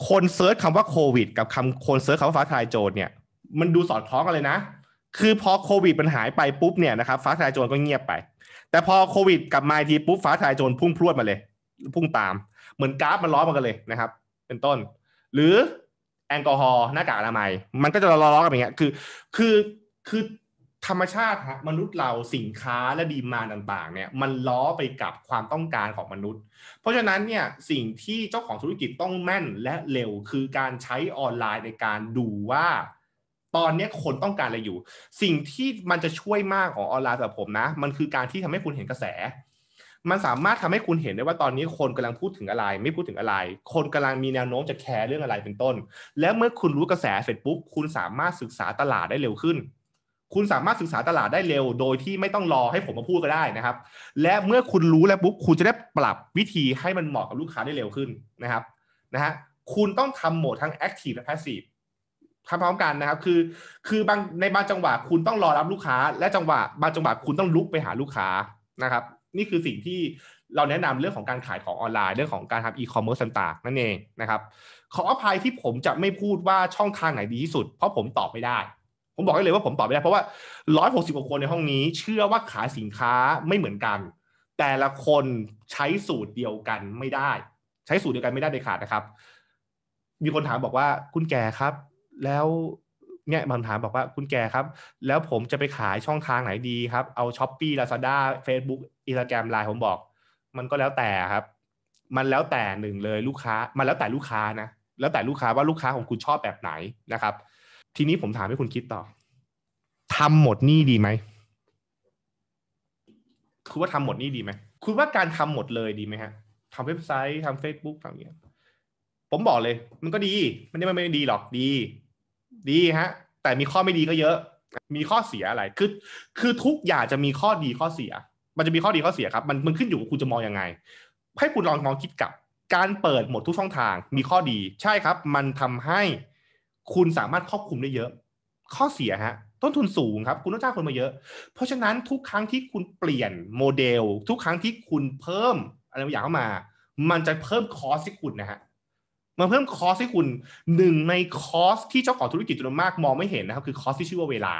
คนเซิร์ชคำว่าโควิดกับคำคนเซิร์ชคำว่าฟ้าทลายโจรเนี่ยมันดูสอดคล้องกันเลยนะคือพอโควิดมันหายไปปุ๊บเนี่ยนะครับฟ้าทลายโจรก็เงียบไปแต่พอโควิดกลับมาทีปุ๊บฟ้าทลายโจรพุ่งพรวดมาเลย พุ่งตาม เหมือนกราฟมันล้อมันกันเลยนะครับเป็นต้น หรือแอลกอฮอล์หน้ากากอนามัยมันก็จะล้อๆกันอย่างเงี้ย คือ คือ คือธรรมชาติฮะมนุษย์เราสินค้าและดีมาต่างๆ เนี่ย มันล้อไปกับความต้องการของมนุษย์ เพราะฉะนั้นเนี่ยสิ่งที่เจ้าของธุรกิจต้องแม่นและเร็ว คือการใช้ออนไลน์ในการดูว่า ตอนนี้คนต้องการอะไรอยู่ สิ่งที่มันจะช่วยมากของออนไลน์สำหรับผมนะ มันคือการที่ทำให้คุณเห็นกระแสมันสามารถทำให้คุณเห็นได้ว่าตอนนี้คนกำลังพูดถึงอะไร ไม่พูดถึงอะไร คนกำลังมีแนวโน้มจะแคร์เรื่องอะไรเป็นต้น แล้วเมื่อคุณรู้กระแสเสร็จปุ๊บคุณสามารถศึกษาตลาดได้เร็วขึ้น คุณสามารถศึกษาตลาดได้เร็ว โดยที่ไม่ต้องรอให้ผมมาพูดก็ได้นะครับและเมื่อคุณรู้แล้วปุ๊บคุณจะได้ปรับวิธีให้มันเหมาะกับลูกค้าได้เร็วขึ้นนะครับนะฮะคุณต้องทำโหมดทั้งแอคทีฟและพสซีฟทำพร้อมกันนะครับคือ คือบางในบางจังหวะคุณต้องรอรับลูกค้า และจังหวะ บางจังหวะคุณต้องลุกไปหาลูกค้านะครับนี่คือสิ่งที่เราแนะนำเรื่องของการขายของออนไลน์เรื่องของการทำอีคอมเมิร์ซต่างๆนั่นเองนะครับขออภัยที่ผมจะไม่พูดว่าช่องทางไหนดีที่สุด เพราะผมตอบไม่ได้ ผมบอกได้เลยว่าผมตอบไม่ได้เพราะว่าร้อยหกว่าคนในห้องนี้เชื่อว่าขายสินค้าไม่เหมือนกัน แต่ละคนใช้สูตรเดียวกันไม่ได้ ใช้สูตรเดียวกันไม่ได้เด็ดขาดนะครับมีคนถามบอกว่าคุณแก่ครับแล้วเนี่ยบคำถามบอกว่าคุณแกครับ แล้วผมจะไปขายช่องทางไหนดีครับ เอาช้อปปี้ลาซาด้าเฟซบุ๊กอินสตาแกรมไลน์ผมบอก มันก็แล้วแต่ครับ มันแล้วแต่หนึ่งเลยลูกค้า มันแล้วแต่ลูกค้านะ แล้วแต่ลูกค้าว่าลูกค้าของคุณชอบแบบไหนนะครับ ทีนี้ผมถามให้คุณคิดต่อ ทำหมดนี่ดีไหม คุณว่าทำหมดนี่ดีไหมคุณว่าการทำหมดเลยดีไหมฮะทำเว็บไซต์ทำเฟซบุ๊กทำเนี้ยผมบอกเลย มันก็ดี มันไม่ไม่ดีหรอก ดีดีฮะแต่มีข้อไม่ดีก็เยอะ มีข้อเสียอะไร คือคือทุกอย่างจะมีข้อดีข้อเสีย มันจะมีข้อดีข้อเสียครับมันมันขึ้นอยู่กับคุณจะมองยังไง ให้คุณลองมองคิดกับการเปิดหมดทุกช่องทาง มีข้อดีใช่ครับมันทำให้ คุณสามารถครอบคลุมได้เยอะ ข้อเสียฮะต้นทุนสูงครับคุณต้องจ้างคนมาเยอะเพราะฉะนั้นทุกครั้งที่คุณเปลี่ยนโมเดล ทุกครั้งที่คุณเพิ่มอะไรบางอย่างเข้ามา มันจะเพิ่มคอสที่คุณนะฮะมันเพิ่มคอสให้คุณหนึ่งในคอสที่เจ้าของธุรกิจจำนวนมากมองไม่เห็นนะครับ คือคอสที่ชื่อว่าเวลา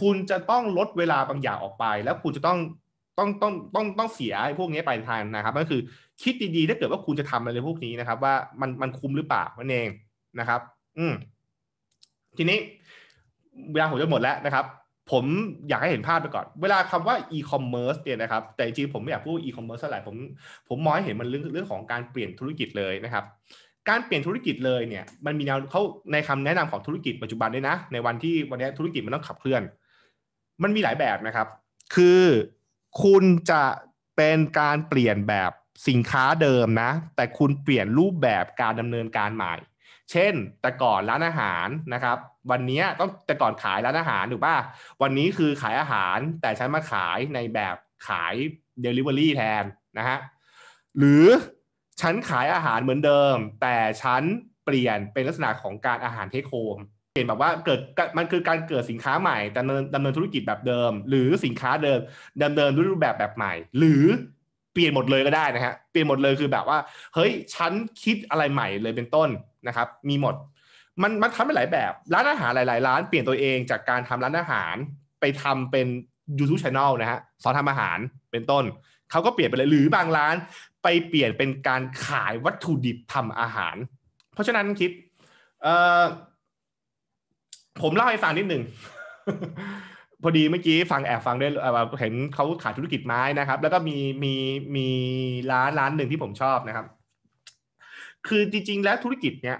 คุณจะต้องลดเวลาบางอย่างออกไป แล้วคุณจะต้องต้องต้องต้องต้องเสียพวกนี้ไปทางนะครับ ก็คือคิดดีๆถ้าเกิดว่าคุณจะทำอะไรพวกนี้นะครับ ว่ามันมันคุ้มหรือเปล่ามันเองนะครับ อืมทีนี้เวลาผมจะหมดแล้วนะครับ ผมอยากให้เห็นภาพไปก่อน เวลาคำว่าอีคอมเมิร์ซเนี่ยนะครับ แต่จริงผมไม่อยากพูดอีคอมเมิร์ซเท่าไหร่ผมผมมองให้เห็นมันเรื่องเรื่องของการเปลี่ยนธุรกิจเลยนะครับการเปลี่ยนธุรกิจเลยเนี่ย มันมีแนวเขาในคำแนะนำของธุรกิจปัจจุบันด้วยนะ ในวันที่วันนี้ธุรกิจมันต้องขับเคลื่อนมันมีหลายแบบนะครับคือคุณจะเป็นการเปลี่ยนแบบสินค้าเดิมนะ แต่คุณเปลี่ยนรูปแบบการดำเนินการใหม่เช่นแต่ก่อนร้านอาหารนะครับ วันนี้ต้องแต่ก่อนขายร้านอาหารถูกป่ะวันนี้คือขายอาหารแต่ใช้มาขายในแบบขาย Delivery แทนนะฮะหรือฉันขายอาหารเหมือนเดิม แต่ฉันเปลี่ยนเป็นลักษณะของการอาหารเทคโฮมเปลี่ยนแบบว่าเกิดมันคือการเกิดสินค้าใหม่ดำเนินดำเนินธุรกิจแบบเดิม หรือสินค้าเดิมดำเนินรูปแบบแบบใหม่ หรือเปลี่ยนหมดเลยก็ได้นะฮะเปลี่ยนหมดเลยคือแบบว่า เฮ้ยฉันคิดอะไรใหม่เลยเป็นต้นนะครับ มีหมด มันมันทำไปหลายแบบร้านอาหารหลายๆร้าน เปลี่ยนตัวเองจากการทำร้านอาหารไปทำเป็น YouTube Channel นะฮะสอนทำอาหารเป็นต้นเขาก็เปลี่ยนไปเลยหรือบางร้านไปเปลี่ยนเป็นการขายวัตถุดิบทำอาหาร เพราะฉะนั้นคิด ผมเล่าให้ฟังนิดหนึ่ง พอดีเมื่อกี้ฟังแอบฟังด้วยเห็นเขาขายธุรกิจไม้นะครับ แล้วก็มีมีมีร้านร้านหนึ่งที่ผมชอบนะครับ คือจริงๆแล้วธุรกิจเนี้ย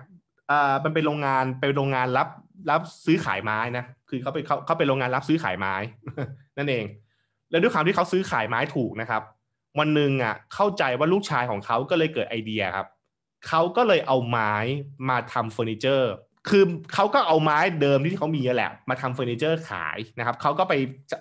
มันเป็นโรงงานเป็นโรงงานรับรับซื้อขายไม้นะ คือเขาเป็นเขาเขาเป็นโรงงานรับซื้อขายไม้นั่นเอง แล้วด้วยความที่เขาซื้อขายไม้ถูกนะครับวันหนึ่งอ่ะเข้าใจว่าลูกชายของเขาก็เลยเกิดไอเดียครับเขาก็เลยเอาไม้มาทำเฟอร์นิเจอร์คือเขาก็เอาไม้เดิมที่เขามีแหละมาทำเฟอร์นิเจอร์ขายนะครับเขาก็ไป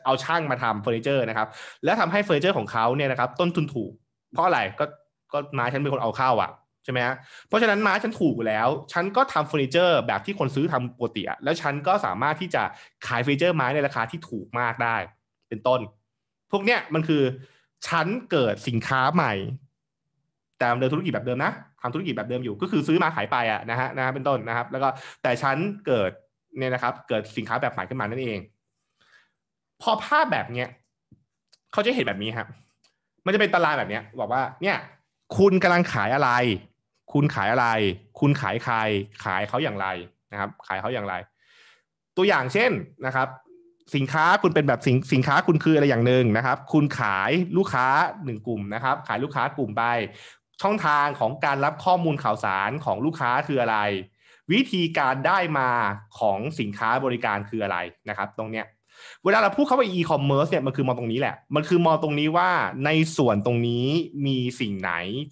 เอาช่างมาทำเฟอร์นิเจอร์นะครับแล้วทำให้เฟอร์นิเจอร์ของเขาเนี่ยนะครับ ต้นทุนถูก เพราะอะไรก็ก็ไม้ฉันเป็นคนเอาเข้าอ่ะใช่ไหมฮะเพราะฉะนั้นไม้ฉันถูกแล้วฉันก็ทำเฟอร์นิเจอร์แบบที่คนซื้อทำปกติอ่ะแล้วฉันก็สามารถที่จะขายเฟอร์นิเจอร์ไม้ในราคาที่ถูกมากได้ เป็นต้น พวกเนี้ยมันคือฉันเกิดสินค้าใหม่แต่เดิมธุรกิจแบบเดิมนะทำธุรกิจแบบเดิมอยู่ก็คือซื้อมาขายไปอะนะฮะนะฮะเป็นต้นนะครับ แล้วก็แต่ฉันเกิดเนี่ยนะครับ เกิดสินค้าแบบใหม่ขึ้นมานั่นเอง พอภาพแบบเนี้ยเขาจะเห็นแบบนี้ครับมันจะเป็นตลาดแบบเนี้ยบอกว่าเนี่ย คุณกำลังขายอะไร คุณขายอะไร คุณขายใครขายเขาอย่างไรนะครับ ขายเขาอย่างไร ตัวอย่างเช่นนะครับสินค้าคุณเป็นแบบสินสินค้าคุณคืออะไรอย่างหนึ่งนะครับ คุณขายลูกค้าหนึ่งกลุ่มนะครับขายลูกค้ากลุ่มไป ช่องทางของการรับข้อมูลข่าวสารของลูกค้าคืออะไร วิธีการได้มาของสินค้าบริการคืออะไรนะครับตรงเนี้ยเวลาเราพูดเข้าไปคอมเมิร์ซเนี่ยมันคือมองตรงนี้แหละมันคือมองตรงนี้ว่าในส่วนตรงนี้มีสิ่งไหน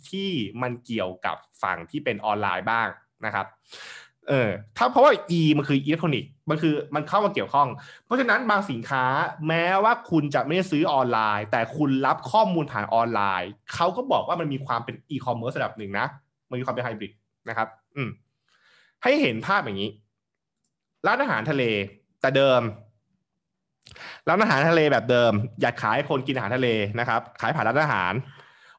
ที่มันเกี่ยวกับฝั่งที่เป็นออนไลน์บ้างนะครับเออถ้าเพราะว่า E มันคืออิเล็กทรอนิกส์มันคือมันเข้ามาเกี่ยวข้อง เพราะฉะนั้นบางสินค้าแม้ว่าคุณจะไม่ได้ซื้อออนไลน์ แต่คุณรับข้อมูลผ่านออนไลน์ เขาก็บอกว่ามันมีความเป็นอีคอมเมิร์ซระดับหนึ่งนะ มันมีความเป็นไฮบริดนะครับอืมให้เห็นภาพอย่างนี้ ร้านอาหารทะเล แต่เดิม ร้านอาหารทะเลแบบเดิม อยากขายคนกินอาหารทะเลนะครับขายผ่านร้านอาหาร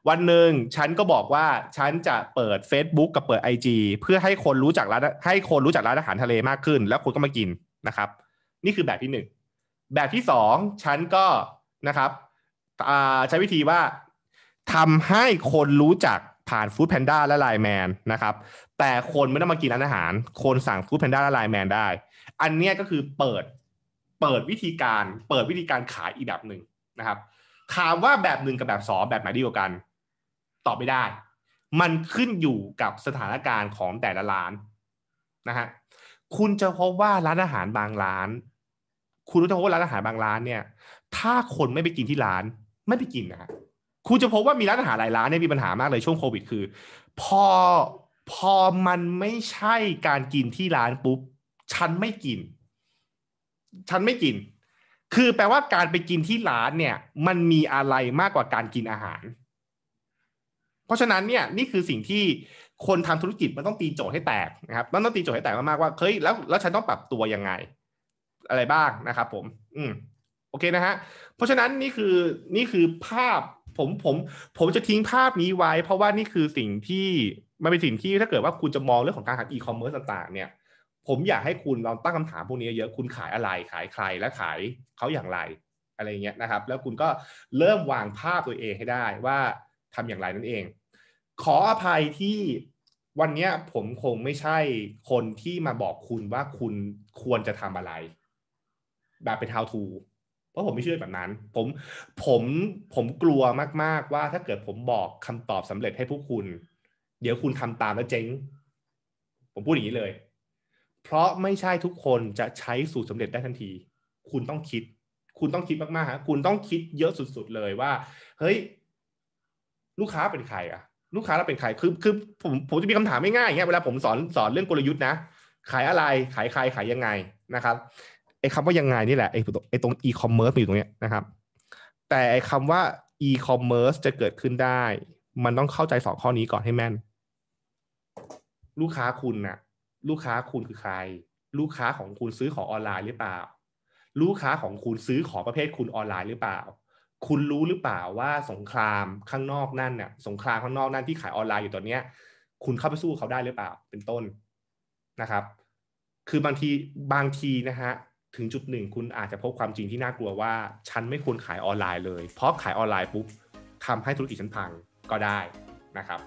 วันหนึ่งฉันก็บอกว่าฉันจะเปิด Facebook กับเปิด IG เพื่อให้คนรู้จักร้านให้คนรู้จักร้านอาหารทะเลมากขึ้น แล้วคนก็มากินนะครับนี่คือแบบที่หนึ่งแบบที่สองฉันก็นะครับใช้วิธีว่าทำให้คนรู้จักผ่านฟู้ดแพนด้าและไลแมนนะครับแต่คนไม่ต้องมากินร้านอาหาร คนสั่งฟู้ดแพนด้าและไลแมนได้ อันนี้ก็คือเปิดเปิดวิธีการเปิดวิธีการขายอีกแบบหนึ่งนะครับถามว่าแบบหนึ่งกับแบบสองแบบไหนดีกว่ากันตอบไม่ได้ มันขึ้นอยู่กับสถานการณ์ของแต่ละร้านนะฮะ คุณจะพบว่าร้านอาหารบางร้าน คุณรู้จัพบว่าร้านอาหารบางร้านเนี่ย ถ้าคนไม่ไปกินที่ร้าน ไม่ไปกินนะฮะ คุณจะพบว่ามีร้านอาหารหลายร้านเนี่ยมีปัญหามากเลยช่วงโควิดคือ พอ พอมันไม่ใช่การกินที่ร้านปุ๊บ ฉันไม่กิน ฉันไม่กิน คือแปลว่าการไปกินที่ร้านเนี่ย มันมีอะไรมากกว่าการกินอาหารเพราะฉะนั้นเนี่ยนี่คือสิ่งที่คนทำธุรกิจมันต้องตีโจทย์ให้แตกนะครับมันต้องตีโจทย์ให้แตกมากๆว่าเฮ้ยแล้วแล้วฉันต้องปรับตัวยังไง อะไรบ้างนะครับผม อืมโอเคนะฮะเพราะฉะนั้นนี่คือนี่คือภาพ ผมผมผมจะทิ้งภาพนี้ไว้ เพราะว่านี่คือสิ่งที่มันเป็นสิ่งที่ถ้าเกิดว่าคุณจะมองเรื่องของการขายอีคอมเมิร์ซต่างๆเนี่ย ผมอยากให้คุณลองตั้งคำถามพวกนี้เยอะคุณขายอะไรขายใคร และขายเขาอย่างไร อะไรเงี้ยนะครับ แล้วคุณก็เริ่มวางภาพตัวเอง ให้ได้ว่าทำอย่างไรนั่นเอง ขออภัยที่วันนี้ผมคงไม่ใช่คนที่มาบอกคุณว่าคุณควรจะทำอะไร แบบเป็น how to เพราะผมไม่เชื่อแบบนั้น ผม ผม ผมกลัวมาก ๆว่า ถ้าเกิดผมบอกคำตอบสำเร็จให้พวกคุณ เดี๋ยวคุณทำตามแล้วเจ๊ง ผมพูดอย่างนี้เลย เพราะไม่ใช่ทุกคนจะใช้สูตรสำเร็จได้ทันที คุณต้องคิด คุณต้องคิดมากๆฮะ คุณต้องคิดเยอะสุด ๆเลยว่า เฮ้ยลูกค้าเป็นใครอะลูกค้าเราเป็นใครคือคือผมผมจะมีคำถามไง่ายอย่างเงี้ยเวลาผมสอนสอนเรื่องกลยุทธ์นะขายอะไรขายใครขายยังไงนะครับไอ้คำว่ายังไงนี่แหละไอ้ไอ้ตรงอีคอมเมิร์ซอยู่ตรงเนี้ยนะครับแต่ไอ้คำว่าอีคอมเมิร์ซจะเกิดขึ้นได้ มันต้องเข้าใจสองข้อนี้ก่อนให้แม่น ลูกค้าคุณนะ่ะลูกค้าคุณคือใคร ลูกค้าของคุณซื้อของออนไลน์หรือเปล่า ลูกค้าของคุณซื้อของประเภทคุณออนไลน์หรือเปล่าคุณรู้หรือเปล่าว่าสงครามข้างนอกนั่นเนี่ยสงครามข้างนอกนั่นที่ขายออนไลน์อยู่ตอนเนี้ย คุณเข้าไปสู้เขาได้หรือเปล่า เป็นต้นนะครับคือบางทีบางทีนะฮะถึงจุดหนึ่งคุณอาจจะพบความจริงที่น่ากลัวว่า ฉันไม่ควรขายออนไลน์เลยเพราะขายออนไลน์ปุ๊บทำให้ธุรกิจฉันพังก็ได้นะครับ